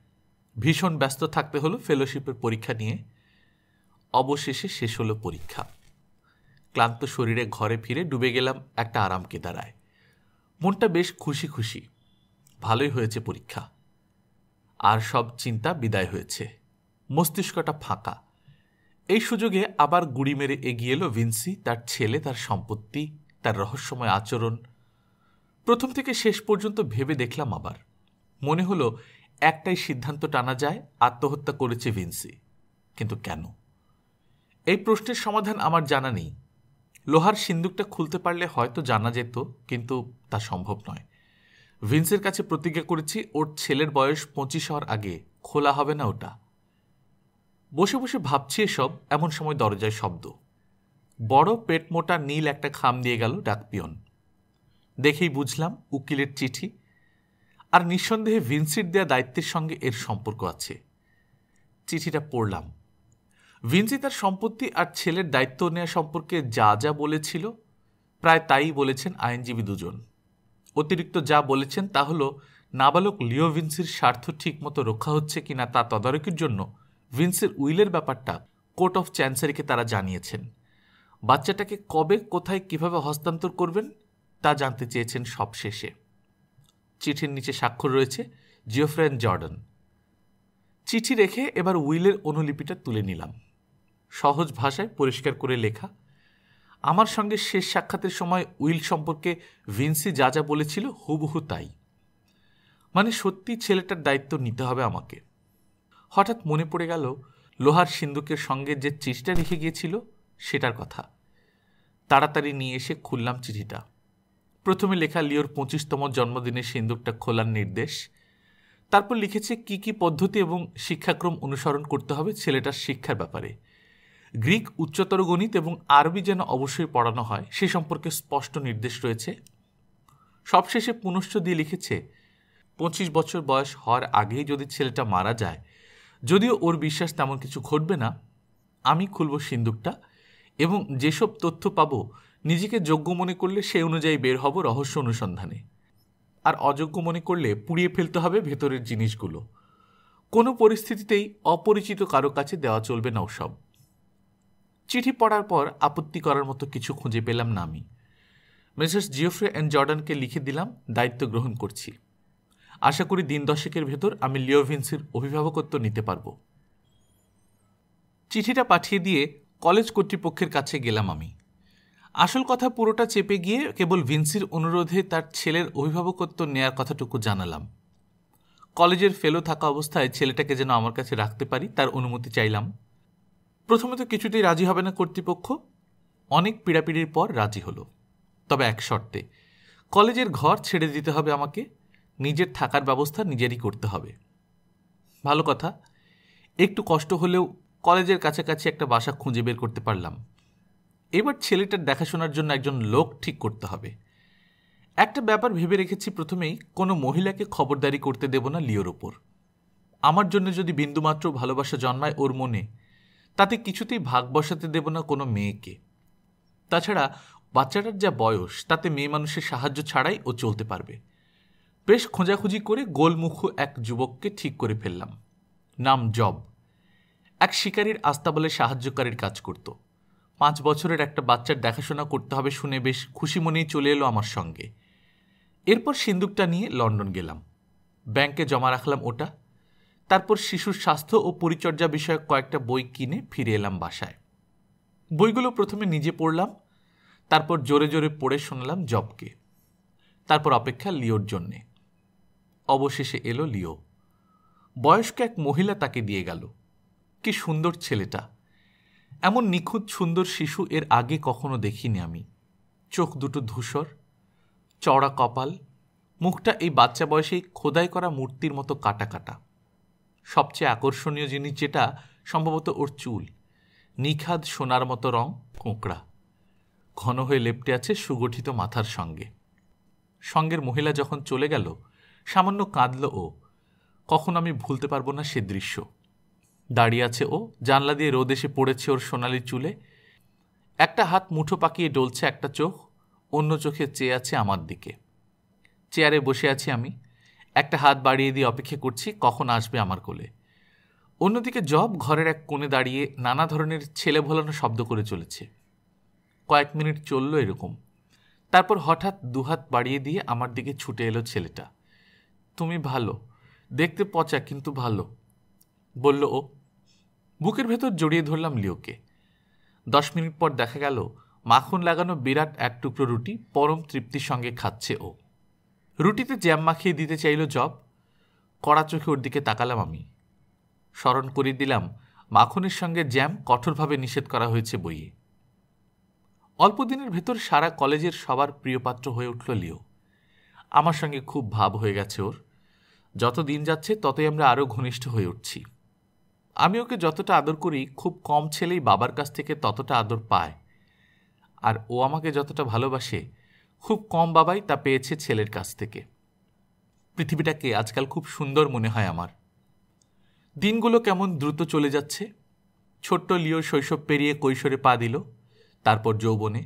ভীষণ ব্যস্ত থাকতে হলো ফেলোশিপের পরীক্ষা নিয়ে অবশেষে শেষ হলো পরীক্ষা ক্লান্ত শরীরে ঘরে ফিরে ডুবে গেলাম একটা আরাম কেদারায় মনটা বেশ খুশি খুশি ভালোই হয়েছে পরীক্ষা আর সব চিন্তা বিদায় হয়েছে মস্তিষ্কটা ফাঁকা এই সুযোগে আবার গুড়ি মেরে এগিয়ে এলো ভিন্সি তার ছেলে তার সম্পত্তি তার রহস্যময় আচরণ প্রথম থেকে শেষ পর্যন্ত ভেবে দেখলাম আবার মনে হলো একটাই সিদ্ধান্ত টানা যায় আত্মহত্যা করেছে ভিন্সি কিন্তু কেন এই প্রশ্নের সমাধান আমার জানা নেই লোহার সিন্দুকটা খুলতে পারলে হয়তো জানা যেত কিন্তু তা সম্ভব নয় ভিন্সের কাছে প্রতিজ্ঞা করেছি ওর ছেলের বয়স পঁচিশ হওয়ার আগে খোলা হবে না ওটা বসে বসে ভাবছি এসব এমন সময় দরজায় শব্দ বড় পেট মোটা নীল একটা খাম দিয়ে গেল ডাকপিয়ন দেখেই বুঝলাম উকিলের চিঠি আর নিঃসন্দেহে ভিনসির দেয়া দায়িত্বের সঙ্গে এর সম্পর্ক আছে চিঠিটা পড়লাম ভিনসি তার সম্পত্তি আর ছেলের দায়িত্ব নেওয়া সম্পর্কে যা যা বলেছিল প্রায় তাই বলেছেন আইনজীবী দুজন অতিরিক্ত যা বলেছেন তা হলো নাবালক লিও ভিনসির স্বার্থ ঠিকমতো রক্ষা হচ্ছে কিনা তা তদারকির জন্য ভিন্সের উইলের ব্যাপারটা কোর্ট অফ চ্যান্সারিকে তারা জানিয়েছেন বাচ্চাটাকে কবে কোথায় কিভাবে হস্তান্তর করবেন তা জানতে চেয়েছেন সবশেষে চিঠির নিচে স্বাক্ষর রয়েছে জিওফ্রেন জর্ডন চিঠি রেখে এবার উইলের অনুলিপিটা তুলে নিলাম সহজ ভাষায় পরিষ্কার করে লেখা আমার সঙ্গে শেষ সাক্ষাতের সময় উইল সম্পর্কে ভিন্সি যা যা বলেছিল হুবহু তাই মানে সত্যি ছেলেটার দায়িত্ব নিতে হবে আমাকে হঠাৎ মনে পড়ে গেল লোহার সিন্দুকের সঙ্গে যে চিঠিটা রেখে গিয়েছিল সেটার কথা তাড়াতাড়ি নিয়ে এসে খুললাম চিঠিটা প্রথমে লেখা লিওর পঁচিশতম জন্মদিনের সিন্দুকটা খোলার নির্দেশ তারপর লিখেছে কি কি পদ্ধতি এবং শিক্ষাক্রম অনুসরণ করতে হবে ছেলেটার শিক্ষার ব্যাপারে গ্রিক উচ্চতর গণিত এবং আরবি যেন অবশ্যই পড়ানো হয় সে সম্পর্কে স্পষ্ট নির্দেশ রয়েছে সবশেষে পুনশ্চ দিয়ে লিখেছে পঁচিশ বছর বয়স হওয়ার আগেই যদি ছেলেটা মারা যায় যদিও ওর বিশ্বাস তেমন কিছু ঘটবে না আমি খুলব সিন্দুকটা এবং যেসব তথ্য পাবো নিজেকে যোগ্য মনে করলে সে অনুযায়ী বের হব রহস্য অনুসন্ধানে আর অযোগ্য মনে করলে পুড়িয়ে ফেলতে হবে ভেতরের জিনিসগুলো কোনো পরিস্থিতিতেই অপরিচিত কারো কাছে দেওয়া চলবে না ওসব চিঠি পড়ার পর আপত্তি করার মতো কিছু খুঁজে পেলাম না আমি মিসেস জিওফ্রে অ্যান্ড জর্ডানকে লিখে দিলাম দায়িত্ব গ্রহণ করছি আশা করি দিন দশেকের ভেতর আমি লিওভিন্সির অভিভাবকত্ব নিতে পারব চিঠিটা পাঠিয়ে দিয়ে কলেজ কর্তৃপক্ষের কাছে গেলাম আমি আসল কথা পুরোটা চেপে গিয়ে কেবল ভিন্সির অনুরোধে তার ছেলের অভিভাবকত্ব নেয়ার কথাটুকু জানালাম কলেজের ফেলো থাকা অবস্থায় ছেলেটাকে যেন আমার কাছে রাখতে পারি তার অনুমতি চাইলাম প্রথমে তো কিছুতেই রাজি হবে না কর্তৃপক্ষ অনেক পীড়াপিড়ির পর রাজি হলো তবে এক শর্তে কলেজের ঘর ছেড়ে দিতে হবে আমাকে নিজের থাকার ব্যবস্থা নিজেরই করতে হবে ভালো কথা একটু কষ্ট হলেও কলেজের কাছাকাছি একটা বাসা খুঁজে বের করতে পারলাম এবার ছেলেটার দেখাশোনার জন্য একজন লোক ঠিক করতে হবে একটা ব্যাপার ভেবে রেখেছি প্রথমেই কোনো মহিলাকে খবরদারি করতে দেব না লিওর ওপর আমার জন্য যদি বিন্দুমাত্র ভালোবাসা জন্মায় ওর মনে তাতে কিছুতেই ভাগ বসাতে দেব না কোনো মেয়েকে তাছাড়া বাচ্চাটার যা বয়স তাতে মেয়ে মানুষের সাহায্য ছাড়াই ও চলতে পারবে বেশ খোঁজাখুঁজি করে গোলমুখু এক যুবককে ঠিক করে ফেললাম নাম জব এক শিকারীর আস্তাবলে সাহায্যকারীর কাজ করত পাঁচ বছরের একটা বাচ্চার দেখাশোনা করতে হবে শুনে বেশ খুশি মনেই চলে এলো আমার সঙ্গে এরপর সিন্দুকটা নিয়ে লন্ডন গেলাম ব্যাংকে জমা রাখলাম ওটা তারপর শিশুর স্বাস্থ্য ও পরিচর্যা বিষয়ক কয়েকটা বই কিনে ফিরে এলাম বাসায় বইগুলো প্রথমে নিজে পড়লাম তারপর জোরে জোরে পড়ে শুনলাম জবকে তারপর অপেক্ষা লিওর জন্যে অবশেষে এলো লিও বয়স্ক এক মহিলা তাকে দিয়ে গেল কি সুন্দর ছেলেটা এমন নিখুঁত সুন্দর শিশু এর আগে কখনো দেখিনি আমি চোখ দুটো ধূসর চড়া কপাল মুখটা এই বাচ্চা বয়সেই খোদাই করা মূর্তির মতো কাটা কাটা সবচেয়ে আকর্ষণীয় জিনিস যেটা সম্ভবত ওর চুল নিখাদ সোনার মতো রং কোঁকড়া ঘন হয়ে লেপটে আছে সুগঠিত মাথার সঙ্গে সঙ্গের মহিলা যখন চলে গেল সামান্য কাঁদল ও কখন আমি ভুলতে পারবো না সে দৃশ্য দাঁড়িয়ে আছে ও জানলা দিয়ে রোদ এসে পড়েছে ওর সোনালি চুলে একটা হাত মুঠো পাকিয়ে ডলছে একটা চোখ অন্য চোখে চেয়ে আছে আমার দিকে চেয়ারে বসে আছি আমি একটা হাত বাড়িয়ে দিয়ে অপেক্ষা করছি কখন আসবে আমার কোলে অন্যদিকে জব ঘরের এক কোণে দাঁড়িয়ে নানা ধরনের ছেলে ভোলানো শব্দ করে চলেছে কয়েক মিনিট চলল এরকম তারপর হঠাৎ দুহাত বাড়িয়ে দিয়ে আমার দিকে ছুটে এলো ছেলেটা তুমি ভালো দেখতে পচা কিন্তু ভালো বলল ও বুকের ভেতর জড়িয়ে ধরলাম লিওকে দশ মিনিট পর দেখা গেল মাখন লাগানো বিরাট এক টুকরো রুটি পরম তৃপ্তির সঙ্গে খাচ্ছে ও রুটিতে জ্যাম মাখিয়ে দিতে চাইল জব কড়া চোখে ওর দিকে তাকালাম আমি স্মরণ করিয়ে দিলাম মাখনের সঙ্গে জ্যাম কঠোরভাবে নিষেধ করা হয়েছে বইয়ে অল্প দিনের ভেতর সারা কলেজের সবার প্রিয়পাত্র হয়ে উঠল লিও আমার সঙ্গে খুব ভাব হয়ে গেছে ওর যত দিন যাচ্ছে ততই আমরা আরও ঘনিষ্ঠ হয়ে উঠছি আমি ওকে যতটা আদর করি খুব কম ছেলেই বাবার কাছ থেকে ততটা আদর পায় আর ও আমাকে যতটা ভালোবাসে খুব কম বাবাই তা পেয়েছে ছেলের কাছ থেকে পৃথিবীটাকে আজকাল খুব সুন্দর মনে হয় আমার দিনগুলো কেমন দ্রুত চলে যাচ্ছে ছোট্ট লিও শৈশব পেরিয়ে কৈশোরে পা দিল তারপর যৌবনে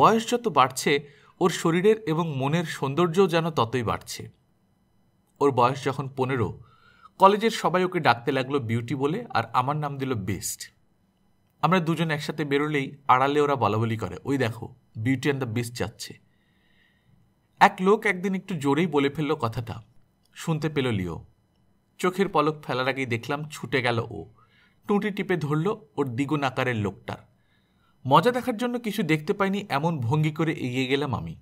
বয়স যত বাড়ছে ওর শরীরের এবং মনের সৌন্দর্যও যেন ততই বাড়ছে ওর বয়স যখন পনেরো কলেজের সবাই ওকে ডাকতে লাগলো বিউটি বলে আর আমার নাম দিল বেস্ট আমরা দুজন একসাথে বেরোলেই আড়ালে ওরা বলাবলি করে ওই দেখো বিউটি অ্যান্ড দ্য বেস্ট যাচ্ছে এক লোক একদিন একটু জোরেই বলে ফেললো কথাটা শুনতে পেল লিও চোখের পলক ফেলার আগেই দেখলাম ছুটে গেল ও টুঁটি টিপে ধরল ওর দ্বিগুণ আকারের লোকটার মজা দেখার জন্য কিছু দেখতে পাইনি এমন ভঙ্গি করে এগিয়ে গেলাম আমি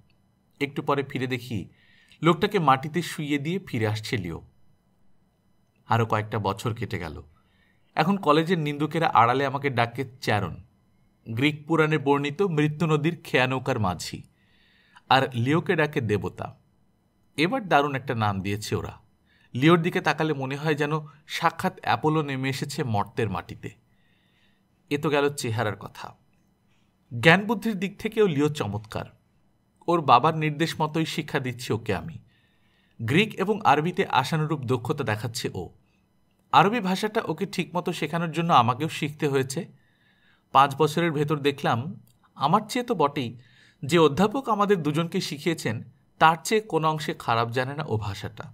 একটু পরে ফিরে দেখি লোকটাকে মাটিতে শুইয়ে দিয়ে ফিরে আসছে লিও আরও কয়েকটা বছর কেটে গেল এখন কলেজের নিন্দুকেরা আড়ালে আমাকে ডাকে চ্যারণ গ্রিক পুরাণে বর্ণিত মৃত্যু নদীর খেয়ানৌকার মাঝি আর লিওকে ডাকে দেবতা এবার দারুণ একটা নাম দিয়েছে ওরা লিওর দিকে তাকালে মনে হয় যেন সাক্ষাৎ অ্যাপোলো নেমে এসেছে মর্তের মাটিতে এ তো গেল চেহারার কথা জ্ঞান বুদ্ধির দিক থেকেও লিও চমৎকার ওর বাবার নির্দেশ মতোই শিক্ষা দিচ্ছি ওকে আমি গ্রিক এবং আরবিতে আশানুরূপ দক্ষতা দেখাচ্ছে ও আরবি ভাষাটা ওকে ঠিকমতো শেখানোর জন্য আমাকেও শিখতে হয়েছে পাঁচ বছরের ভেতর দেখলাম আমার চেয়ে তো বটেই যে অধ্যাপক আমাদের দুজনকে শিখিয়েছেন তার চেয়ে কোনো অংশে খারাপ জানে না ও ভাষাটা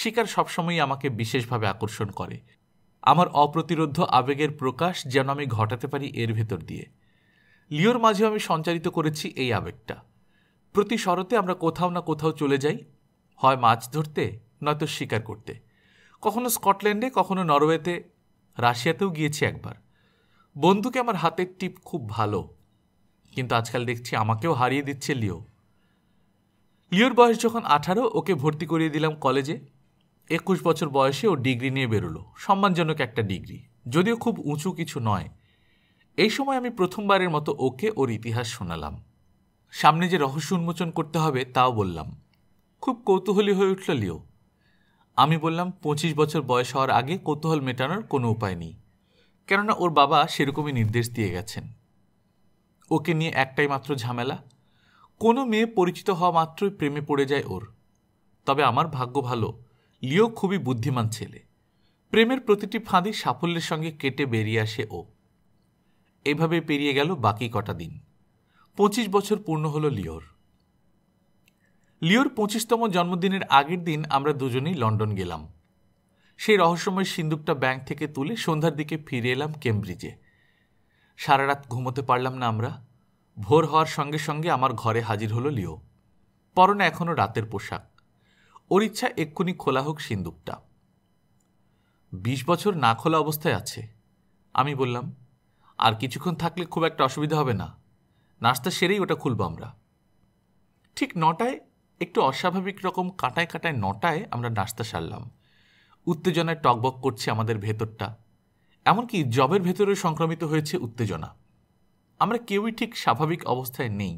শিকার সবসময়ই আমাকে বিশেষভাবে আকর্ষণ করে আমার অপ্রতিরোধ আবেগের প্রকাশ যেন আমি ঘটাতে পারি এর ভেতর দিয়ে লিওর মাঝেও আমি সঞ্চারিত করেছি এই আবেগটা প্রতি শরতে আমরা কোথাও না কোথাও চলে যাই হয় মাছ ধরতে নয়তো শিকার করতে কখনো স্কটল্যান্ডে কখনো নরওয়েতে রাশিয়াতেও গিয়েছি একবার বন্ধুকে আমার হাতের টিপ খুব ভালো কিন্তু আজকাল দেখছি আমাকেও হারিয়ে দিচ্ছে লিও লিওর বয়স যখন আঠারো ওকে ভর্তি করিয়ে দিলাম কলেজে একুশ বছর বয়সে ও ডিগ্রি নিয়ে বেরোলো সম্মানজনক একটা ডিগ্রি যদিও খুব উঁচু কিছু নয় এই সময় আমি প্রথমবারের মতো ওকে ওর ইতিহাস শোনালাম সামনে যে রহস্য উন্মোচন করতে হবে তাও বললাম খুব কৌতূহলী হয়ে উঠল লিও আমি বললাম পঁচিশ বছর বয়স হওয়ার আগে কৌতূহল মেটানোর কোনো উপায় নেই কেননা ওর বাবা সেরকমই নির্দেশ দিয়ে গেছেন ওকে নিয়ে একটাই মাত্র ঝামেলা কোনো মেয়ে পরিচিত হওয়া মাত্রই প্রেমে পড়ে যায় ওর তবে আমার ভাগ্য ভালো লিও খুবই বুদ্ধিমান ছেলে প্রেমের প্রতিটি ফাঁদি সাফল্যের সঙ্গে কেটে বেরিয়ে আসে ও এভাবে পেরিয়ে গেল বাকি কটা দিন পঁচিশ বছর পূর্ণ হলো লিওর লিওর পঁচিশতম জন্মদিনের আগের দিন আমরা দুজনেই লন্ডন গেলাম সেই রহস্যময় সিন্দুকটা ব্যাংক থেকে তুলে সন্ধ্যার দিকে ফিরে এলাম কেমব্রিজে সারা রাত ঘুমোতে পারলাম না আমরা ভোর হওয়ার সঙ্গে সঙ্গে আমার ঘরে হাজির হলো লিও পরনে এখনও রাতের পোশাক ওর ইচ্ছা এক্ষুনি খোলা হোক সিন্দুকটা বিশ বছর না খোলা অবস্থায় আছে আমি বললাম আর কিছুক্ষণ থাকলে খুব একটা অসুবিধা হবে না নাস্তা সেরেই ওটা খুলব আমরা ঠিক নটায় একটু অস্বাভাবিক রকম কাঁটায় কাঁটায় নটায় আমরা নাস্তা সারলাম উত্তেজনায় টকবক করছে আমাদের ভেতরটা এমনকি জবের ভেতরে সংক্রমিত হয়েছে উত্তেজনা আমরা কেউই ঠিক স্বাভাবিক অবস্থায় নেই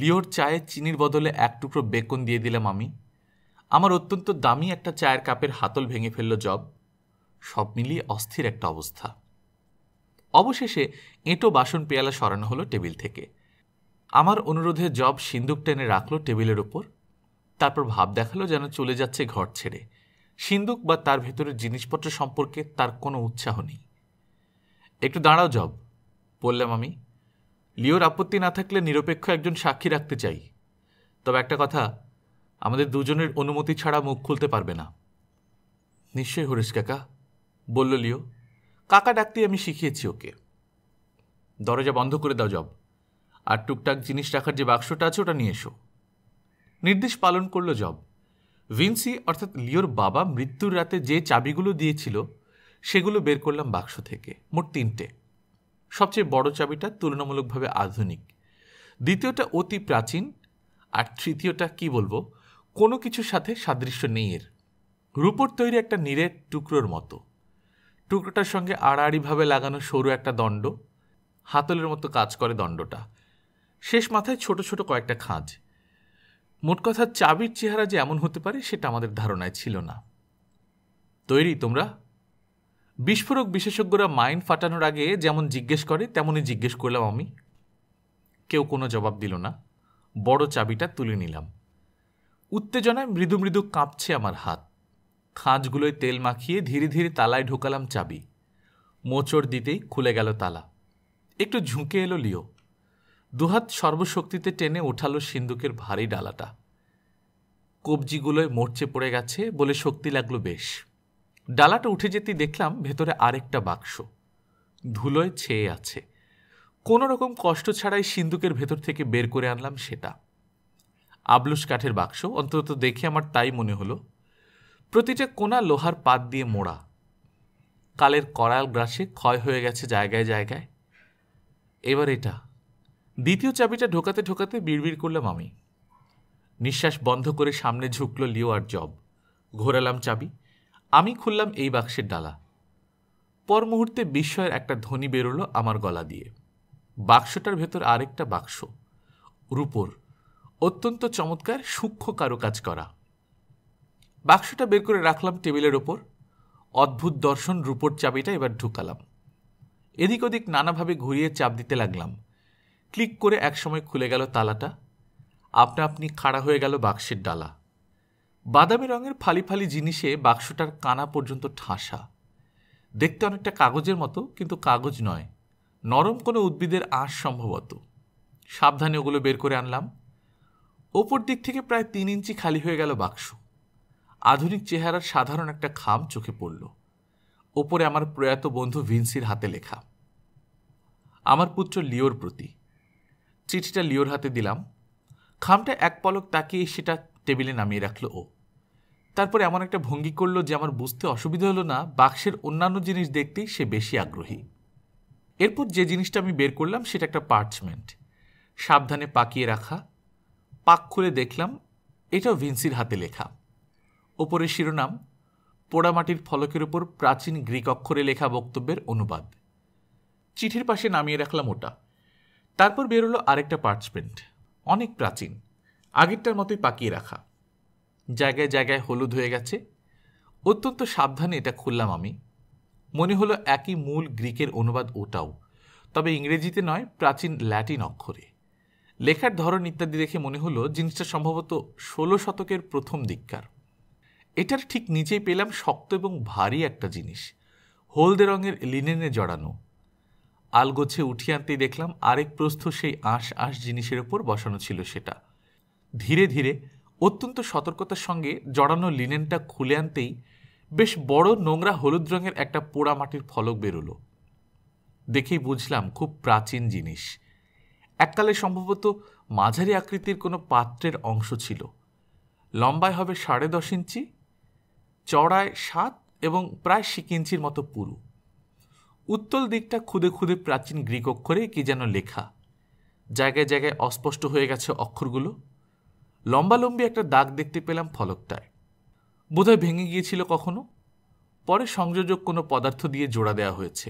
লিওর চায়ে চিনির বদলে এক টুকরো বেকন দিয়ে দিলাম আমি আমার অত্যন্ত দামি একটা চায়ের কাপের হাতল ভেঙে ফেলল জব সব মিলিয়ে অস্থির একটা অবস্থা অবশেষে এঁটো বাসন পেয়ালা সরানো হলো টেবিল থেকে আমার অনুরোধে জব সিন্দুক টেনে রাখলো টেবিলের ওপর তারপর ভাব দেখালো যেন চলে যাচ্ছে ঘর ছেড়ে সিন্দুক বা তার ভেতরের জিনিসপত্র সম্পর্কে তার কোনো উৎসাহ নেই একটু দাঁড়াও জব বললাম আমি লিওর আপত্তি না থাকলে নিরপেক্ষ একজন সাক্ষী রাখতে চাই তবে একটা কথা আমাদের দুজনের অনুমতি ছাড়া মুখ খুলতে পারবে না নিশ্চয়ই হরিশ কাকা বলল লিও কাকা ডাকতে আমি শিখিয়েছি ওকে দরজা বন্ধ করে দাও জব আর টুকটাক জিনিস রাখার যে বাক্সটা আছে ওটা নিয়ে এসো নির্দেশ পালন করলো জব ভিনসি অর্থাৎ লিওর বাবা মৃত্যুর রাতে যে চাবিগুলো দিয়েছিল সেগুলো বের করলাম বাক্স থেকে মোট তিনটে সবচেয়ে বড় চাবিটা তুলনামূলকভাবে আধুনিক দ্বিতীয়টা অতি প্রাচীন আর তৃতীয়টা কি বলবো কোনো কিছুর সাথে সাদৃশ্য নেই এর রূপর তৈরি একটা নিরের টুকরোর মতো টুকরোটার সঙ্গে আড়াআড়িভাবে লাগানো সরু একটা দণ্ড হাতলের মতো কাজ করে দণ্ডটা শেষ মাথায় ছোট ছোট কয়েকটা খাঁজ মোট কথা চাবির চেহারা যে এমন হতে পারে সেটা আমাদের ধারণায় ছিল না তৈরি তোমরা বিস্ফোরক বিশেষজ্ঞরা মাইন ফাটানোর আগে যেমন জিজ্ঞেস করে তেমনই জিজ্ঞেস করলাম আমি কেউ কোনো জবাব দিল না বড় চাবিটা তুলে নিলাম উত্তেজনায় মৃদু মৃদু কাঁপছে আমার হাত খাঁজগুলোয় তেল মাখিয়ে ধীরে ধীরে তালায় ঢোকালাম চাবি মোচড় দিতেই খুলে গেল তালা একটু ঝুঁকে এলো লিও দুহাত সর্বশক্তিতে টেনে ওঠালো সিন্দুকের ভারী ডালাটা কবজিগুলোয় মরচে পড়ে গেছে বলে শক্তি লাগলো বেশ ডালাটা উঠে যেতেই দেখলাম ভেতরে আরেকটা বাক্স ধুলোয় ছেয়ে আছে কোনো রকম কষ্ট ছাড়াই সিন্দুকের ভেতর থেকে বের করে আনলাম সেটা আবলুস কাঠের বাক্স অন্তত দেখে আমার তাই মনে হলো প্রতিটা কোনা লোহার পাত দিয়ে মোড়া কালের করাল গ্রাসে ক্ষয় হয়ে গেছে জায়গায় জায়গায় এবার এটা দ্বিতীয় চাবিটা ঢোকাতে ঢোকাতে বিড়বিড় করলাম আমি নিঃশ্বাস বন্ধ করে সামনে ঝুঁকল লিও আর জব ঘোরালাম চাবি আমি খুললাম এই বাক্সের ডালা পর মুহূর্তে বিস্ময়ের একটা ধ্বনি বেরোলো আমার গলা দিয়ে বাক্সটার ভেতর আরেকটা বাক্স রূপর অত্যন্ত চমৎকার সূক্ষ্ম কাজ করা বাক্সটা বের করে রাখলাম টেবিলের ওপর অদ্ভুত দর্শন রূপোর চাবিটা এবার ঢুকালাম এদিক ওদিক নানাভাবে ঘুরিয়ে চাপ দিতে লাগলাম ক্লিক করে একসময় খুলে গেল তালাটা আপনা আপনি খাড়া হয়ে গেল বাক্সের ডালা বাদামি রঙের ফালি ফালি জিনিসে বাক্সটার কানা পর্যন্ত ঠাসা দেখতে অনেকটা কাগজের মতো কিন্তু কাগজ নয় নরম কোনো উদ্ভিদের আঁশ সম্ভবত সাবধানে ওগুলো বের করে আনলাম ওপর দিক থেকে প্রায় তিন ইঞ্চি খালি হয়ে গেল বাক্স আধুনিক চেহারার সাধারণ একটা খাম চোখে পড়ল ওপরে আমার প্রয়াত বন্ধু ভিন্সির হাতে লেখা আমার পুত্র লিওর প্রতি চিঠিটা লিওর হাতে দিলাম খামটা এক পলক তাকিয়ে সেটা টেবিলে নামিয়ে রাখল ও তারপরে এমন একটা ভঙ্গি করল যে আমার বুঝতে অসুবিধা হলো না বাক্সের অন্যান্য জিনিস দেখতেই সে বেশি আগ্রহী এরপর যে জিনিসটা আমি বের করলাম সেটা একটা পার্চমেন্ট সাবধানে পাকিয়ে রাখা পাক খুলে দেখলাম এটাও ভিন্সির হাতে লেখা ওপরের শিরোনাম পোড়ামাটির ফলকের ওপর প্রাচীন গ্রিক অক্ষরে লেখা বক্তব্যের অনুবাদ চিঠির পাশে নামিয়ে রাখলাম ওটা তারপর বেরোলো আরেকটা পার্চমেন্ট অনেক প্রাচীন আগেরটার মতোই পাকিয়ে রাখা জায়গায় জায়গায় হলুদ হয়ে গেছে অত্যন্ত সাবধানে এটা খুললাম আমি মনে হলো একই মূল গ্রিকের অনুবাদ ওটাও তবে ইংরেজিতে নয় প্রাচীন ল্যাটিন অক্ষরে লেখার ধরন ইত্যাদি দেখে মনে হলো জিনিসটা সম্ভবত ষোলো শতকের প্রথম দিককার এটার ঠিক নিচেই পেলাম শক্ত এবং ভারী একটা জিনিস হলদে রঙের লিনেনে জড়ানো আলগোছে উঠিয়ে আনতেই দেখলাম আরেক প্রস্থ সেই আঁশ আঁশ জিনিসের ওপর বসানো ছিল সেটা ধীরে ধীরে অত্যন্ত সতর্কতার সঙ্গে জড়ানো লিনেনটা খুলে আনতেই বেশ বড় নোংরা হলুদ রঙের একটা পোড়া মাটির ফলক বেরোলো দেখেই বুঝলাম খুব প্রাচীন জিনিস এককালে সম্ভবত মাঝারি আকৃতির কোনো পাত্রের অংশ ছিল লম্বায় হবে সাড়ে দশ ইঞ্চি চড়ায় সাত এবং প্রায় ইঞ্চির মতো পুরু উত্তল দিকটা খুদে খুদে প্রাচীন গ্রিক অক্ষরে কি যেন লেখা জায়গায় জায়গায় অস্পষ্ট হয়ে গেছে অক্ষরগুলো লম্বালম্বি একটা দাগ দেখতে পেলাম ফলকটায় বোধহয় ভেঙে গিয়েছিল কখনো পরে সংযোজক কোনো পদার্থ দিয়ে জোড়া দেওয়া হয়েছে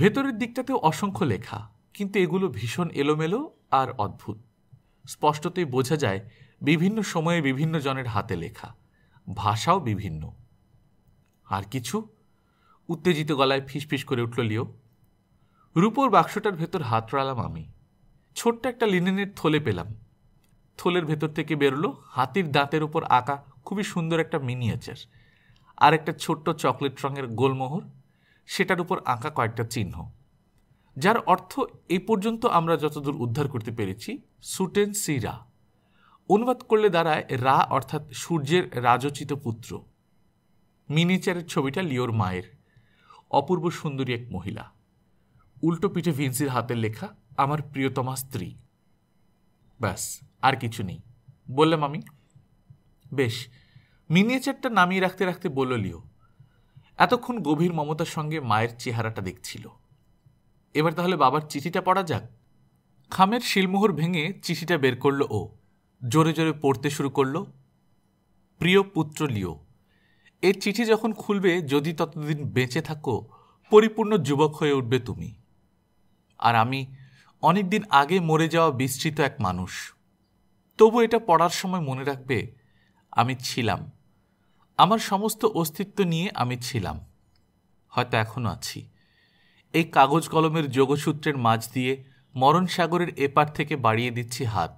ভেতরের দিকটাতেও অসংখ্য লেখা কিন্তু এগুলো ভীষণ এলোমেলো আর অদ্ভুত স্পষ্টতই বোঝা যায় বিভিন্ন সময়ে বিভিন্ন জনের হাতে লেখা ভাষাও বিভিন্ন আর কিছু উত্তেজিত গলায় ফিসফিস করে উঠল লিও রূপোর বাক্সটার ভেতর হাত রালাম আমি ছোট্ট একটা লিনেনের থলে পেলাম থলের ভেতর থেকে বেরোলো হাতির দাঁতের উপর আঁকা খুবই সুন্দর একটা মিনিয়েচার আর একটা ছোট্ট চকলেট রঙের গোলমোহর সেটার উপর আঁকা কয়েকটা চিহ্ন যার অর্থ এই পর্যন্ত আমরা যতদূর উদ্ধার করতে পেরেছি সুটেন সিরা অনুবাদ করলে দাঁড়ায় রা অর্থাৎ সূর্যের রাজচিত পুত্র মিনিচারের ছবিটা লিওর মায়ের অপূর্ব সুন্দরী এক মহিলা উল্টো পিঠে ভিন্সির হাতের লেখা আমার প্রিয়তমা স্ত্রী ব্যাস আর কিছু নেই বললাম আমি বেশ মিনিয়েচারটা নামিয়ে রাখতে রাখতে বলল লিও এতক্ষণ গভীর মমতার সঙ্গে মায়ের চেহারাটা দেখছিল এবার তাহলে বাবার চিঠিটা পড়া যাক খামের শিলমোহর ভেঙে চিঠিটা বের করল ও জোরে জোরে পড়তে শুরু করল প্রিয় পুত্র লিও এ চিঠি যখন খুলবে যদি ততদিন বেঁচে থাকো পরিপূর্ণ যুবক হয়ে উঠবে তুমি আর আমি অনেক দিন আগে মরে যাওয়া বিস্তৃত এক মানুষ তবু এটা পড়ার সময় মনে রাখবে আমি ছিলাম আমার সমস্ত অস্তিত্ব নিয়ে আমি ছিলাম হয়তো এখনও আছি এই কাগজ কলমের যোগসূত্রের মাঝ দিয়ে মরণ সাগরের এপার থেকে বাড়িয়ে দিচ্ছি হাত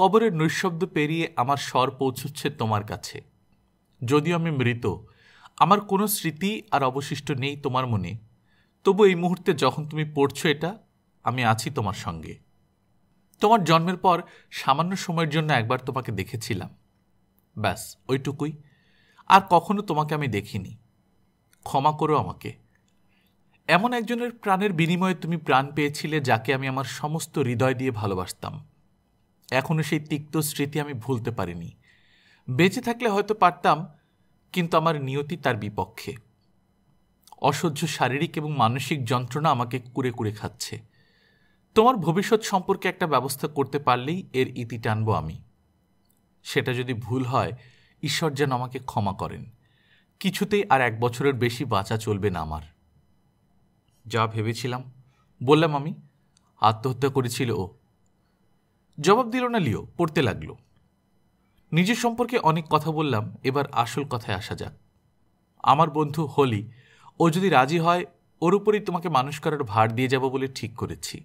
কবরের নৈশব্দ পেরিয়ে আমার স্বর পৌঁছচ্ছে তোমার কাছে যদিও আমি মৃত আমার কোনো স্মৃতি আর অবশিষ্ট নেই তোমার মনে তবু এই মুহূর্তে যখন তুমি পড়ছো এটা আমি আছি তোমার সঙ্গে তোমার জন্মের পর সামান্য সময়ের জন্য একবার তোমাকে দেখেছিলাম ব্যাস ওইটুকুই আর কখনো তোমাকে আমি দেখিনি ক্ষমা করো আমাকে এমন একজনের প্রাণের বিনিময়ে তুমি প্রাণ পেয়েছিলে যাকে আমি আমার সমস্ত হৃদয় দিয়ে ভালোবাসতাম এখনও সেই তিক্ত স্মৃতি আমি ভুলতে পারিনি বেঁচে থাকলে হয়তো পারতাম কিন্তু আমার নিয়তি তার বিপক্ষে অসহ্য শারীরিক এবং মানসিক যন্ত্রণা আমাকে কুড়ে কুড়ে খাচ্ছে তোমার ভবিষ্যৎ সম্পর্কে একটা ব্যবস্থা করতে পারলেই এর ইতি টানব আমি সেটা যদি ভুল হয় ঈশ্বর যেন আমাকে ক্ষমা করেন কিছুতেই আর এক বছরের বেশি বাঁচা চলবে না আমার যা ভেবেছিলাম বললাম আমি আত্মহত্যা করেছিল ও জবাব দিল না লিও পড়তে লাগলো নিজের সম্পর্কে অনেক কথা বললাম এবার আসল কথায় আসা যাক আমার বন্ধু হোলি ও যদি রাজি হয় ওর উপরেই তোমাকে মানুষ করার ভার দিয়ে যাব বলে ঠিক করেছি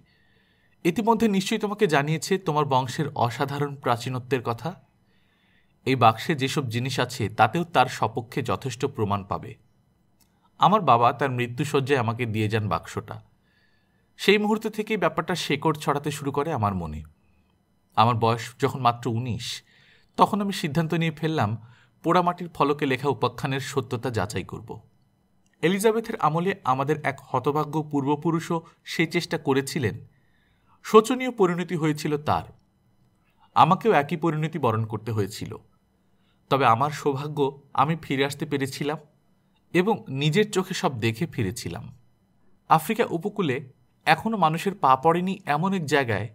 ইতিমধ্যে নিশ্চয়ই তোমাকে জানিয়েছে তোমার বংশের অসাধারণ প্রাচীনত্বের কথা এই বাক্সে যেসব জিনিস আছে তাতেও তার সপক্ষে যথেষ্ট প্রমাণ পাবে আমার বাবা তার মৃত্যুসজ্জায় আমাকে দিয়ে যান বাক্সটা সেই মুহূর্ত থেকেই ব্যাপারটা শেকড় ছড়াতে শুরু করে আমার মনে আমার বয়স যখন মাত্র উনিশ তখন আমি সিদ্ধান্ত নিয়ে ফেললাম পোড়ামাটির ফলকে লেখা উপাখ্যানের সত্যতা যাচাই করব এলিজাবেথের আমলে আমাদের এক হতভাগ্য পূর্বপুরুষও সেই চেষ্টা করেছিলেন শোচনীয় পরিণতি হয়েছিল তার আমাকেও একই পরিণতি বরণ করতে হয়েছিল তবে আমার সৌভাগ্য আমি ফিরে আসতে পেরেছিলাম এবং নিজের চোখে সব দেখে ফিরেছিলাম আফ্রিকা উপকূলে এখনও মানুষের পা পড়েনি এমন এক জায়গায়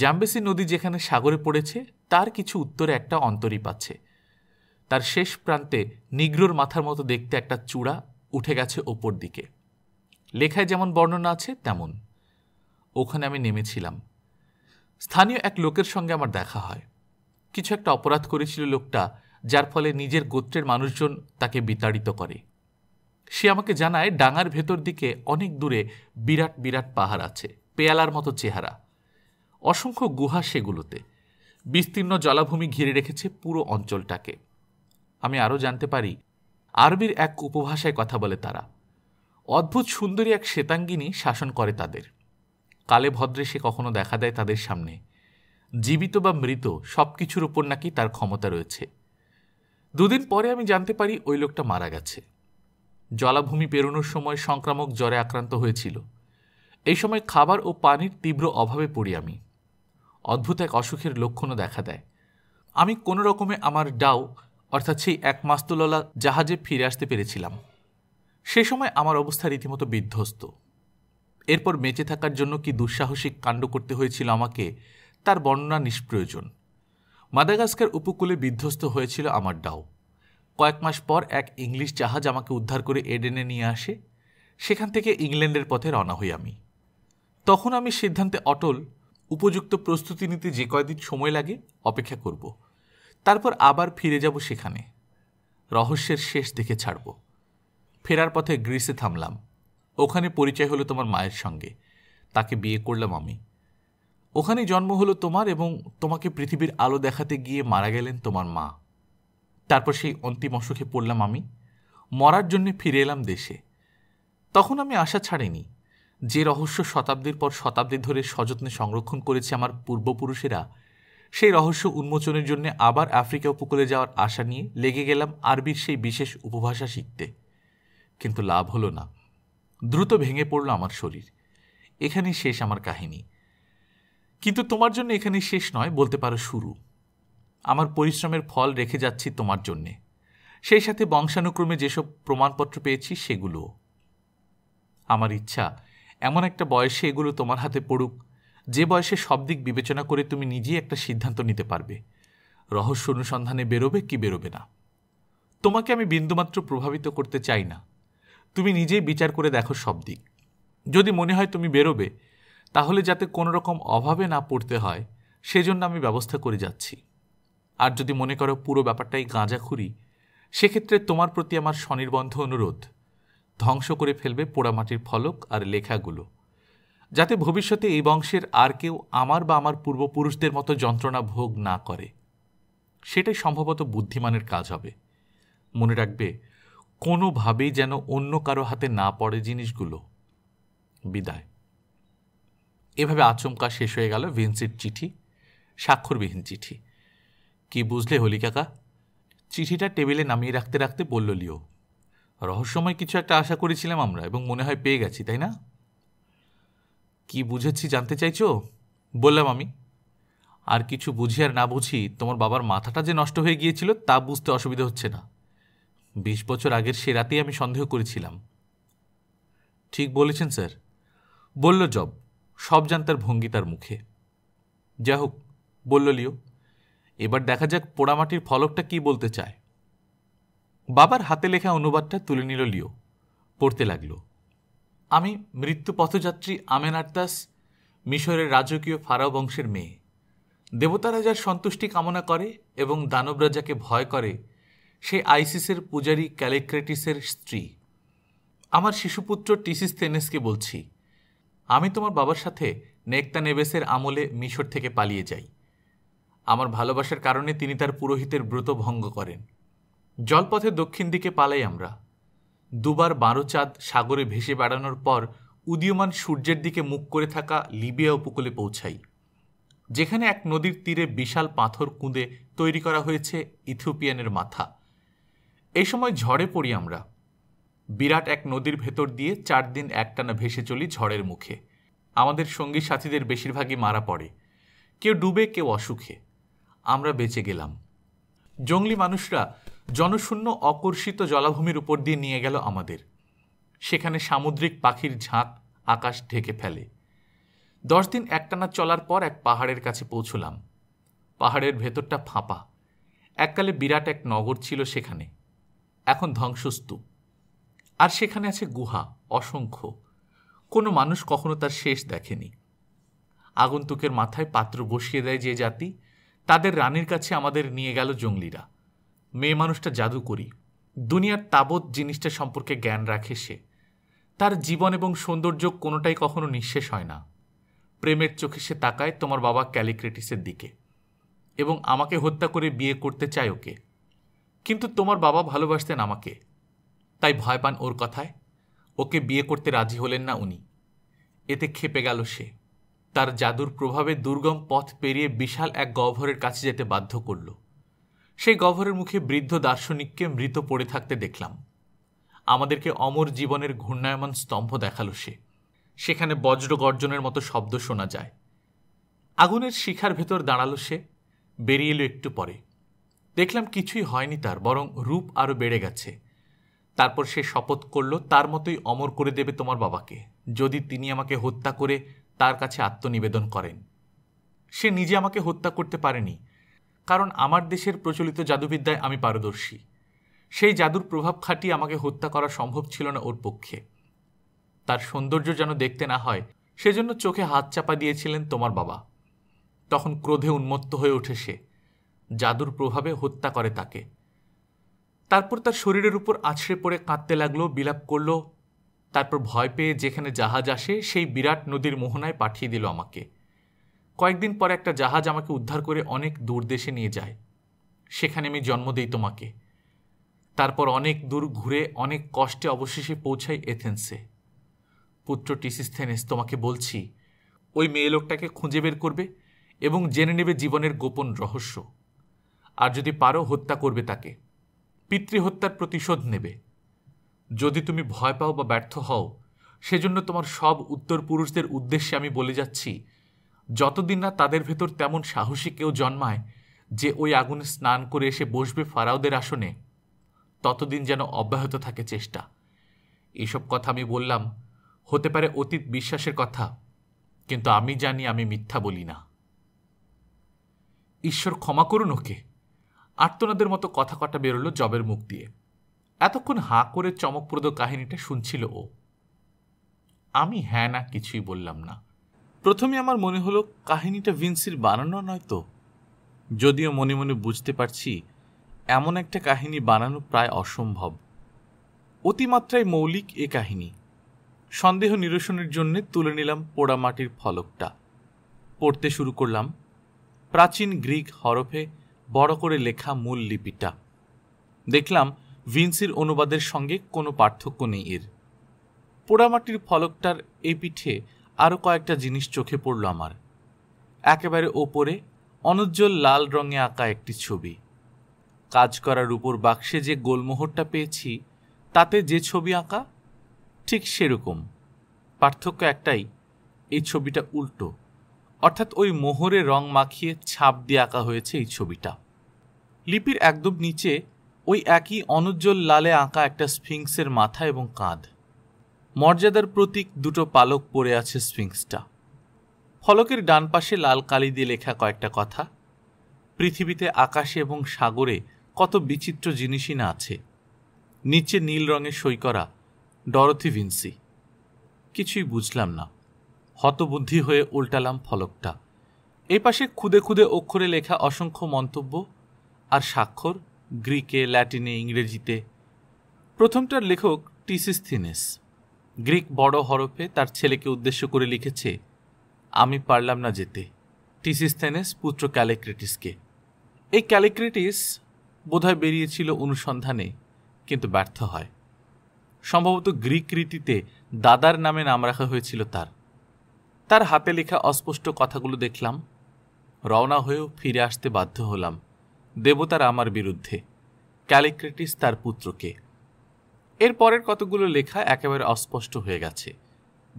জাম্বেসি নদী যেখানে সাগরে পড়েছে তার কিছু উত্তরে একটা অন্তরী পাচ্ছে তার শেষ প্রান্তে নিগ্রোর মাথার মতো দেখতে একটা চূড়া উঠে গেছে ওপর দিকে লেখায় যেমন বর্ণনা আছে তেমন ওখানে আমি নেমেছিলাম স্থানীয় এক লোকের সঙ্গে আমার দেখা হয় কিছু একটা অপরাধ করেছিল লোকটা যার ফলে নিজের গোত্রের মানুষজন তাকে বিতাড়িত করে সে আমাকে জানায় ডাঙার ভেতর দিকে অনেক দূরে বিরাট বিরাট পাহাড় আছে পেয়ালার মতো চেহারা অসংখ্য গুহা সেগুলোতে বিস্তীর্ণ জলাভূমি ঘিরে রেখেছে পুরো অঞ্চলটাকে আমি আরও জানতে পারি আরবির এক উপভাষায় কথা বলে তারা অদ্ভুত সুন্দরী এক শ্বেতাঙ্গিনী শাসন করে তাদের কালে ভদ্রে সে কখনো দেখা দেয় তাদের সামনে জীবিত বা মৃত সব কিছুর উপর নাকি তার ক্ষমতা রয়েছে দুদিন পরে আমি জানতে পারি ওই লোকটা মারা গেছে জলাভূমি পেরোনোর সময় সংক্রামক জ্বরে আক্রান্ত হয়েছিল এই সময় খাবার ও পানির তীব্র অভাবে পড়ি আমি অদ্ভুত এক অসুখের লক্ষণও দেখা দেয় আমি কোনো রকমে আমার ডাউ অর্থাৎ সেই এক মাস্তুললা জাহাজে ফিরে আসতে পেরেছিলাম সে সময় আমার অবস্থা রীতিমতো বিধ্বস্ত এরপর বেঁচে থাকার জন্য কি দুঃসাহসিক কাণ্ড করতে হয়েছিল আমাকে তার বর্ণনা নিষ্প্রয়োজন মাদাগাস্কার উপকূলে বিধ্বস্ত হয়েছিল আমার ডাও কয়েক মাস পর এক ইংলিশ জাহাজ আমাকে উদ্ধার করে এডেনে নিয়ে আসে সেখান থেকে ইংল্যান্ডের পথে রওনা হই আমি তখন আমি সিদ্ধান্তে অটল উপযুক্ত প্রস্তুতি নিতে যে কয়দিন সময় লাগে অপেক্ষা করব তারপর আবার ফিরে যাব সেখানে রহস্যের শেষ দেখে ছাড়ব ফেরার পথে গ্রিসে থামলাম ওখানে পরিচয় হলো তোমার মায়ের সঙ্গে তাকে বিয়ে করলাম আমি ওখানে জন্ম হলো তোমার এবং তোমাকে পৃথিবীর আলো দেখাতে গিয়ে মারা গেলেন তোমার মা তারপর সেই অন্তিম অসুখে পড়লাম আমি মরার জন্যে ফিরে এলাম দেশে তখন আমি আশা ছাড়িনি যে রহস্য শতাব্দীর পর শতাব্দী ধরে সযত্নে সংরক্ষণ করেছে আমার পূর্বপুরুষেরা সেই রহস্য উন্মোচনের জন্য আবার আফ্রিকা উপকূলে যাওয়ার আশা নিয়ে লেগে গেলাম আরবির সেই বিশেষ উপভাষা শিখতে কিন্তু লাভ হলো না দ্রুত ভেঙে পড়ল আমার শরীর এখানেই শেষ আমার কাহিনী কিন্তু তোমার জন্য এখানে শেষ নয় বলতে পারো শুরু আমার পরিশ্রমের ফল রেখে যাচ্ছি তোমার জন্যে সেই সাথে বংশানুক্রমে যেসব প্রমাণপত্র পেয়েছি সেগুলোও আমার ইচ্ছা এমন একটা বয়সে এগুলো তোমার হাতে পড়ুক যে বয়সে সব দিক বিবেচনা করে তুমি নিজেই একটা সিদ্ধান্ত নিতে পারবে রহস্য অনুসন্ধানে বেরোবে কি বেরোবে না তোমাকে আমি বিন্দুমাত্র প্রভাবিত করতে চাই না তুমি নিজেই বিচার করে দেখো সব দিক যদি মনে হয় তুমি বেরোবে তাহলে যাতে কোনো রকম অভাবে না পড়তে হয় সেজন্য আমি ব্যবস্থা করে যাচ্ছি আর যদি মনে করো পুরো ব্যাপারটাই গাঁজাখুরি সেক্ষেত্রে তোমার প্রতি আমার স্বনির্বন্ধ অনুরোধ ধ্বংস করে ফেলবে পোড়ামাটির ফলক আর লেখাগুলো যাতে ভবিষ্যতে এই বংশের আর কেউ আমার বা আমার পূর্বপুরুষদের মতো যন্ত্রণা ভোগ না করে সেটাই সম্ভবত বুদ্ধিমানের কাজ হবে মনে রাখবে কোনোভাবেই যেন অন্য কারো হাতে না পড়ে জিনিসগুলো বিদায় এভাবে আচমকা শেষ হয়ে গেল ভিন্সির চিঠি স্বাক্ষরবিহীন চিঠি কি বুঝলে হলি কাকা চিঠিটা টেবিলে নামিয়ে রাখতে রাখতে বলল লিও রহস্যময় কিছু একটা আশা করেছিলাম আমরা এবং মনে হয় পেয়ে গেছি তাই না কি বুঝেছি জানতে চাইছো বললাম আমি আর কিছু বুঝি আর না বুঝি তোমার বাবার মাথাটা যে নষ্ট হয়ে গিয়েছিল তা বুঝতে অসুবিধা হচ্ছে না বিশ বছর আগের সে রাতেই আমি সন্দেহ করেছিলাম ঠিক বলেছেন স্যার বলল জব সব জানতার ভঙ্গি তার মুখে যাই হোক বলল লিও এবার দেখা যাক পোড়ামাটির ফলকটা কি বলতে চায় বাবার হাতে লেখা অনুবাদটা তুলে নিল লিও পড়তে লাগল আমি মৃত্যু পথযাত্রী আমেনার্তাস মিশরের রাজকীয় ফারাও বংশের মেয়ে দেবতারা যার সন্তুষ্টি কামনা করে এবং দানবরা যাকে ভয় করে সে আইসিসের পূজারি ক্যালেক্রেটিসের স্ত্রী আমার শিশুপুত্র টিসিস থেনেসকে বলছি আমি তোমার বাবার সাথে নেবেসের আমলে মিশর থেকে পালিয়ে যাই আমার ভালোবাসার কারণে তিনি তার পুরোহিতের ব্রত ভঙ্গ করেন জলপথে দক্ষিণ দিকে পালাই আমরা দুবার বারো চাঁদ সাগরে ভেসে বেড়ানোর পর উদীয়মান সূর্যের দিকে মুখ করে থাকা লিবিয়া উপকূলে পৌঁছাই যেখানে এক নদীর তীরে বিশাল পাথর কুঁদে তৈরি করা হয়েছে ইথিওপিয়ানের মাথা এই সময় ঝড়ে পড়ি আমরা বিরাট এক নদীর ভেতর দিয়ে চার দিন একটানা ভেসে চলি ঝড়ের মুখে আমাদের সঙ্গী সাথীদের বেশিরভাগই মারা পড়ে কেউ ডুবে কেউ অসুখে আমরা বেঁচে গেলাম জঙ্গলি মানুষরা জনশূন্য অকর্ষিত জলাভূমির উপর দিয়ে নিয়ে গেল আমাদের সেখানে সামুদ্রিক পাখির ঝাঁক আকাশ ঢেকে ফেলে দশ দিন একটানা চলার পর এক পাহাড়ের কাছে পৌঁছলাম পাহাড়ের ভেতরটা ফাঁপা এককালে বিরাট এক নগর ছিল সেখানে এখন ধ্বংসস্তূপ আর সেখানে আছে গুহা অসংখ্য কোনো মানুষ কখনো তার শেষ দেখেনি আগন্তুকের মাথায় পাত্র বসিয়ে দেয় যে জাতি তাদের রানীর কাছে আমাদের নিয়ে গেল জঙ্গলিরা মেয়ে মানুষটা জাদু করি দুনিয়ার তাবৎ জিনিসটা সম্পর্কে জ্ঞান রাখে সে তার জীবন এবং সৌন্দর্য কোনোটাই কখনো নিঃশেষ হয় না প্রেমের চোখে সে তাকায় তোমার বাবা ক্যালিক্রেটিসের দিকে এবং আমাকে হত্যা করে বিয়ে করতে চায় ওকে কিন্তু তোমার বাবা ভালোবাসতেন আমাকে তাই ভয় পান ওর কথায় ওকে বিয়ে করতে রাজি হলেন না উনি এতে খেপে গেল সে তার জাদুর প্রভাবে দুর্গম পথ পেরিয়ে বিশাল এক গহ্বরের কাছে যেতে বাধ্য করলো সেই গভরের মুখে বৃদ্ধ দার্শনিককে মৃত পড়ে থাকতে দেখলাম আমাদেরকে অমর জীবনের ঘূর্ণায়মান স্তম্ভ দেখালো সে সেখানে বজ্র গর্জনের মতো শব্দ শোনা যায় আগুনের শিখার ভেতর দাঁড়ালো সে বেরিয়ে এলো একটু পরে দেখলাম কিছুই হয়নি তার বরং রূপ আরও বেড়ে গেছে তারপর সে শপথ করল তার মতোই অমর করে দেবে তোমার বাবাকে যদি তিনি আমাকে হত্যা করে তার কাছে আত্মনিবেদন করেন সে নিজে আমাকে হত্যা করতে পারেনি কারণ আমার দেশের প্রচলিত জাদুবিদ্যায় আমি পারদর্শী সেই জাদুর প্রভাব খাটিয়ে আমাকে হত্যা করা সম্ভব ছিল না ওর পক্ষে তার সৌন্দর্য যেন দেখতে না হয় সেজন্য চোখে হাত চাপা দিয়েছিলেন তোমার বাবা তখন ক্রোধে উন্মত্ত হয়ে ওঠে সে জাদুর প্রভাবে হত্যা করে তাকে তারপর তার শরীরের উপর আছড়ে পড়ে কাঁদতে লাগলো বিলাপ করল তারপর ভয় পেয়ে যেখানে জাহাজ আসে সেই বিরাট নদীর মোহনায় পাঠিয়ে দিল আমাকে কয়েকদিন পরে একটা জাহাজ আমাকে উদ্ধার করে অনেক দূর দেশে নিয়ে যায় সেখানে আমি জন্ম দিই তোমাকে তারপর অনেক দূর ঘুরে অনেক কষ্টে অবশেষে পৌঁছাই এথেন্সে পুত্র টিসিস্থেনেস তোমাকে বলছি ওই মেয়ে লোকটাকে খুঁজে বের করবে এবং জেনে নেবে জীবনের গোপন রহস্য আর যদি পারো হত্যা করবে তাকে পিতৃহত্যার প্রতিশোধ নেবে যদি তুমি ভয় পাও বা ব্যর্থ হও সেজন্য তোমার সব উত্তর পুরুষদের উদ্দেশ্যে আমি বলে যাচ্ছি যতদিন না তাদের ভেতর তেমন সাহসী কেউ জন্মায় যে ওই আগুনে স্নান করে এসে বসবে ফারাওদের আসনে ততদিন যেন অব্যাহত থাকে চেষ্টা এসব কথা আমি বললাম হতে পারে অতীত বিশ্বাসের কথা কিন্তু আমি জানি আমি মিথ্যা বলি না ঈশ্বর ক্ষমা করুন ওকে আর্তনাদের মতো কথা কটা বেরোলো জবের মুখ দিয়ে এতক্ষণ হাঁ করে চমকপ্রদ কাহিনীটা শুনছিল ও আমি হ্যাঁ না কিছুই বললাম না প্রথমে আমার মনে হলো কাহিনীটা ভিন্সির বানানো নয় তো যদিও মনে মনে বুঝতে পারছি এমন একটা কাহিনী বানানো প্রায় অসম্ভব অতিমাত্রায় মৌলিক এ কাহিনী সন্দেহ নিরসনের জন্য তুলে নিলাম পোড়ামাটির ফলকটা পড়তে শুরু করলাম প্রাচীন গ্রিক হরফে বড় করে লেখা মূল লিপিটা দেখলাম ভিন্সির অনুবাদের সঙ্গে কোনো পার্থক্য নেই এর পোড়ামাটির ফলকটার এই পিঠে আরও কয়েকটা জিনিস চোখে পড়ল আমার একেবারে ওপরে অনুজ্জ্বল লাল রঙে আঁকা একটি ছবি কাজ করার উপর বাক্সে যে গোলমোহরটা পেয়েছি তাতে যে ছবি আঁকা ঠিক সেরকম পার্থক্য একটাই এই ছবিটা উল্টো অর্থাৎ ওই মোহরে রং মাখিয়ে ছাপ দিয়ে আঁকা হয়েছে এই ছবিটা লিপির একদম নিচে ওই একই অনুজ্জ্বল লালে আঁকা একটা স্ফিংসের মাথা এবং কাঁধ মর্যাদার প্রতীক দুটো পালক পড়ে আছে স্পিংসটা ফলকের ডান পাশে লাল কালি দিয়ে লেখা কয়েকটা কথা পৃথিবীতে আকাশে এবং সাগরে কত বিচিত্র জিনিসই না আছে নিচে নীল রঙে সই করা ডরথি ভিনসি কিছুই বুঝলাম না হতবুদ্ধি হয়ে উল্টালাম ফলকটা এই পাশে খুদে খুদে অক্ষরে লেখা অসংখ্য মন্তব্য আর স্বাক্ষর গ্রিকে ল্যাটিনে ইংরেজিতে প্রথমটার লেখক টিসিস থিনেস গ্রিক বড় হরফে তার ছেলেকে উদ্দেশ্য করে লিখেছে আমি পারলাম না যেতে টিসিস্থেনেস পুত্র ক্যালেক্রেটিসকে এই ক্যালেক্রেটিস বোধহয় বেরিয়েছিল অনুসন্ধানে কিন্তু ব্যর্থ হয় সম্ভবত গ্রিক রীতিতে দাদার নামে নাম রাখা হয়েছিল তার তার হাতে লেখা অস্পষ্ট কথাগুলো দেখলাম রওনা হয়েও ফিরে আসতে বাধ্য হলাম দেবতার আমার বিরুদ্ধে ক্যালিক্রিটিস তার পুত্রকে এর পরের কতগুলো লেখা একেবারে অস্পষ্ট হয়ে গেছে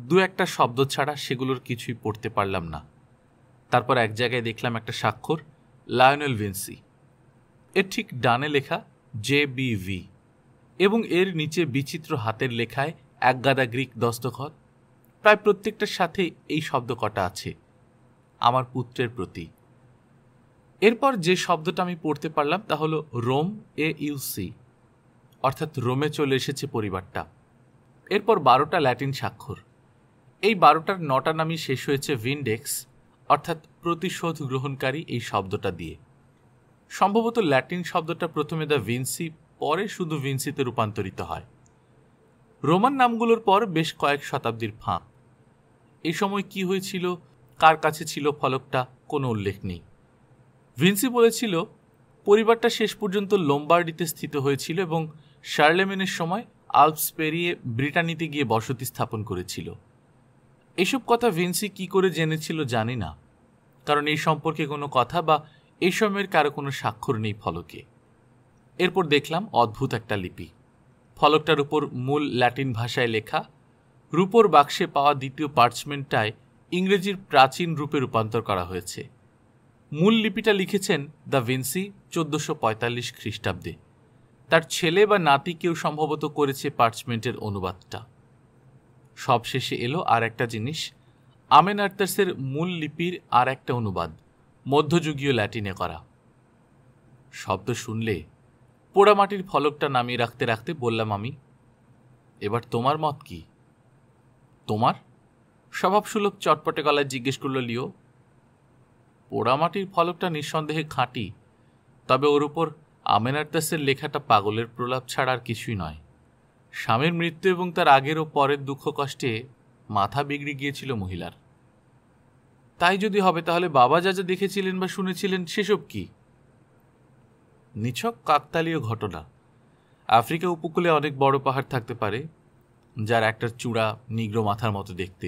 দু একটা শব্দ ছাড়া সেগুলোর কিছুই পড়তে পারলাম না তারপর এক জায়গায় দেখলাম একটা স্বাক্ষর লায়নেল ভিনসি এর ঠিক ডানে লেখা জে বি ভি এবং এর নিচে বিচিত্র হাতের লেখায় একগাদা গ্রিক দস্তখত প্রায় প্রত্যেকটার সাথে এই শব্দ কটা আছে আমার পুত্রের প্রতি এরপর যে শব্দটা আমি পড়তে পারলাম তা হলো রোম এ ইউসি অর্থাৎ রোমে চলে এসেছে পরিবারটা এরপর বারোটা ল্যাটিন স্বাক্ষর এই বারোটার নটা নামই শেষ হয়েছে ভিনডেক্স অর্থাৎ প্রতিশোধ গ্রহণকারী এই শব্দটা দিয়ে সম্ভবত ল্যাটিন শব্দটা প্রথমে দ্য ভিনসি পরে শুধু ভিনসিতে রূপান্তরিত হয় রোমান নামগুলোর পর বেশ কয়েক শতাব্দীর ফাঁক এই সময় কি হয়েছিল কার কাছে ছিল ফলকটা কোনো উল্লেখ নেই ভিনসি বলেছিল পরিবারটা শেষ পর্যন্ত লোম্বার্ডিতে স্থিত হয়েছিল এবং শার্লেমেনের সময় আলপস পেরিয়ে ব্রিটানিতে গিয়ে বসতি স্থাপন করেছিল এসব কথা ভিন্সি কি করে জেনেছিল জানি না কারণ এই সম্পর্কে কোনো কথা বা এই সময়ের কারো কোনো স্বাক্ষর নেই ফলকে এরপর দেখলাম অদ্ভুত একটা লিপি ফলকটার উপর মূল ল্যাটিন ভাষায় লেখা রূপর বাক্সে পাওয়া দ্বিতীয় পার্চমেন্টটায় ইংরেজির প্রাচীন রূপে রূপান্তর করা হয়েছে মূল লিপিটা লিখেছেন দ্য ভিন্সি চোদ্দোশো পঁয়তাল্লিশ খ্রিস্টাব্দে তার ছেলে বা নাতি কেউ সম্ভবত করেছে পার্চমেন্টের অনুবাদটা সবশেষে এলো আর একটা জিনিস আমেন আর্তার্সের মূল লিপির আর একটা অনুবাদ মধ্যযুগীয় ল্যাটিনে করা শব্দ শুনলে পোড়ামাটির ফলকটা নামিয়ে রাখতে রাখতে বললাম আমি এবার তোমার মত কি তোমার স্বভাবসুলভ চটপটে গলায় জিজ্ঞেস করল লিও পোড়ামাটির ফলকটা নিঃসন্দেহে খাঁটি তবে ওর উপর দাসের লেখাটা পাগলের প্রলাপ ছাড়া আর কিছুই নয় স্বামীর মৃত্যু এবং তার আগের ও পরের দুঃখ কষ্টে মাথা বিগড়ে গিয়েছিল মহিলার তাই যদি হবে তাহলে বাবা যা যা দেখেছিলেন বা শুনেছিলেন সেসব কি নিছক কাকতালীয় ঘটনা আফ্রিকা উপকূলে অনেক বড় পাহাড় থাকতে পারে যার একটা চূড়া নিগ্র মাথার মতো দেখতে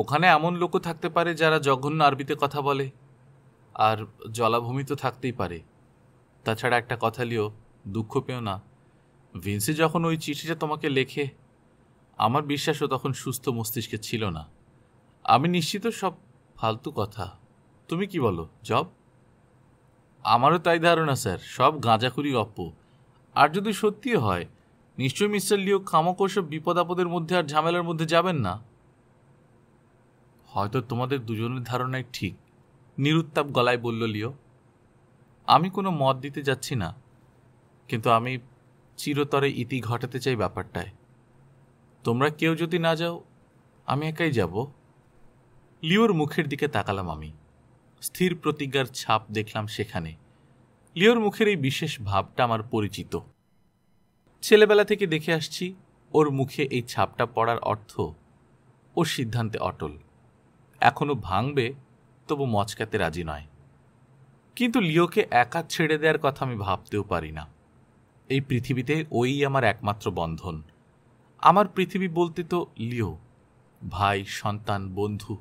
ওখানে এমন লোকও থাকতে পারে যারা জঘন্য আরবিতে কথা বলে আর জলাভূমি তো থাকতেই পারে তাছাড়া একটা কথা লিও দুঃখ পেও না ভিন্সি যখন ওই চিঠিটা তোমাকে লেখে আমার বিশ্বাসও তখন সুস্থ মস্তিষ্কে ছিল না আমি নিশ্চিত সব ফালতু কথা তুমি কি বলো জব আমারও তাই ধারণা স্যার সব গাঁজাখুরি গপ্প আর যদি সত্যি হয় নিশ্চয় মিস্টার লিও কামকোষব বিপদ আপদের মধ্যে আর ঝামেলার মধ্যে যাবেন না হয়তো তোমাদের দুজনের ধারণাই ঠিক নিরুত্তাপ গলায় বলল লিও আমি কোনো মত দিতে যাচ্ছি না কিন্তু আমি চিরতরে ইতি ঘটাতে চাই ব্যাপারটায় তোমরা কেউ যদি না যাও আমি একাই যাব লিওর মুখের দিকে তাকালাম আমি স্থির প্রতিজ্ঞার ছাপ দেখলাম সেখানে লিওর মুখের এই বিশেষ ভাবটা আমার পরিচিত ছেলেবেলা থেকে দেখে আসছি ওর মুখে এই ছাপটা পড়ার অর্থ ও সিদ্ধান্তে অটল এখনও ভাঙবে তবু মচকাতে রাজি নয় কিন্তু লিওকে একা ছেড়ে দেওয়ার কথা আমি ভাবতেও পারি না এই পৃথিবীতে ওই আমার একমাত্র বন্ধন আমার পৃথিবী বলতে তো লিও ভাই সন্তান বন্ধু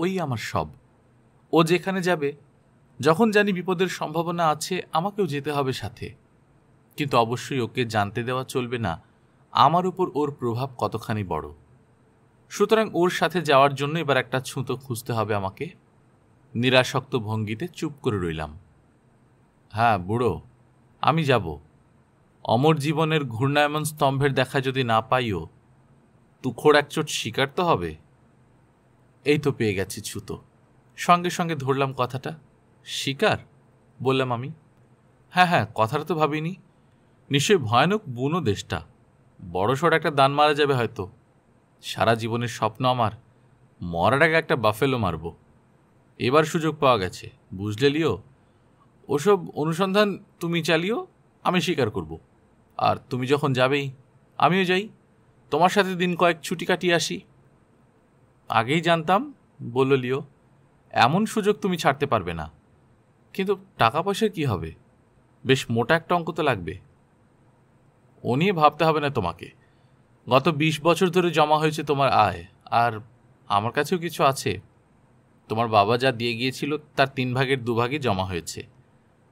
ওই আমার সব ও যেখানে যাবে যখন জানি বিপদের সম্ভাবনা আছে আমাকেও যেতে হবে সাথে কিন্তু অবশ্যই ওকে জানতে দেওয়া চলবে না আমার উপর ওর প্রভাব কতখানি বড় সুতরাং ওর সাথে যাওয়ার জন্য এবার একটা ছুঁতো খুঁজতে হবে আমাকে নিরাসক্ত ভঙ্গিতে চুপ করে রইলাম হ্যাঁ বুড়ো আমি যাব অমর জীবনের ঘূর্ণায়মন স্তম্ভের দেখা যদি না পাইও তুখোর একচোট শিকার তো হবে এই তো পেয়ে গেছি ছুতো সঙ্গে সঙ্গে ধরলাম কথাটা শিকার বললাম আমি হ্যাঁ হ্যাঁ কথাটা তো ভাবিনি নিশ্চয়ই ভয়ানক বুনো দেশটা বড়সড় একটা দান মারা যাবে হয়তো সারা জীবনের স্বপ্ন আমার মরার আগে একটা বাফেলো মারবো এবার সুযোগ পাওয়া গেছে বুঝলে লিও ওসব অনুসন্ধান তুমি চালিও আমি স্বীকার করব আর তুমি যখন যাবেই আমিও যাই তোমার সাথে দিন কয়েক ছুটি কাটিয়ে আসি আগেই জানতাম বলল লিও এমন সুযোগ তুমি ছাড়তে পারবে না কিন্তু টাকা পয়সার কি হবে বেশ মোটা একটা অঙ্ক তো লাগবে ও নিয়ে ভাবতে হবে না তোমাকে গত ২০ বছর ধরে জমা হয়েছে তোমার আয় আর আমার কাছেও কিছু আছে তোমার বাবা যা দিয়ে গিয়েছিল তার তিন ভাগের দুভাগে জমা হয়েছে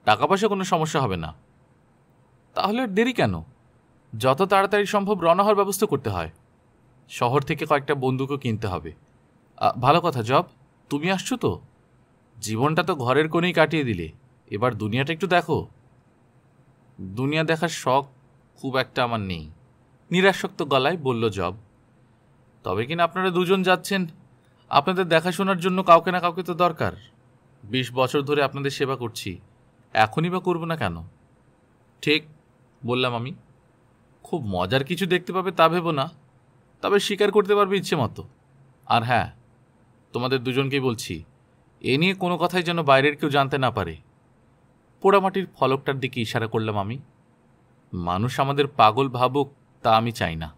টাকা পয়সা কোনো সমস্যা হবে না তাহলে দেরি কেন যত তাড়াতাড়ি সম্ভব রওনা হওয়ার ব্যবস্থা করতে হয় শহর থেকে কয়েকটা বন্দুকও কিনতে হবে ভালো কথা জব তুমি আসছো তো জীবনটা তো ঘরের কোণেই কাটিয়ে দিলে এবার দুনিয়াটা একটু দেখো দুনিয়া দেখার শখ খুব একটা আমার নেই নিরাসক্ত গলায় বলল জব তবে কিনা আপনারা দুজন যাচ্ছেন আপনাদের দেখাশোনার জন্য কাউকে না কাউকে তো দরকার বিশ বছর ধরে আপনাদের সেবা করছি এখনই বা করব না কেন ঠিক বললাম আমি খুব মজার কিছু দেখতে পাবে তা ভেবো না তবে স্বীকার করতে পারবে ইচ্ছে মতো আর হ্যাঁ তোমাদের দুজনকেই বলছি এ নিয়ে কোনো কথাই যেন বাইরের কেউ জানতে না পারে পোড়ামাটির ফলকটার দিকে ইশারা করলাম আমি মানুষ আমাদের পাগল ভাবুক তা আমি চাই না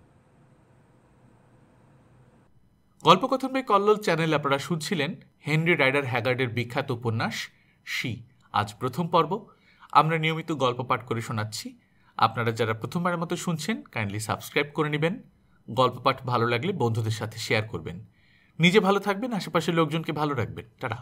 গল্পকথন বাই কল্লোল চ্যানেল আপনারা শুনছিলেন হেনরি রাইডার হ্যাগার্ডের বিখ্যাত উপন্যাস শি আজ প্রথম পর্ব আমরা নিয়মিত গল্প পাঠ করে শোনাচ্ছি আপনারা যারা প্রথমবারের মতো শুনছেন কাইন্ডলি সাবস্ক্রাইব করে নেবেন গল্প পাঠ ভালো লাগলে বন্ধুদের সাথে শেয়ার করবেন নিজে ভালো থাকবেন আশেপাশের লোকজনকে ভালো রাখবেন টাটা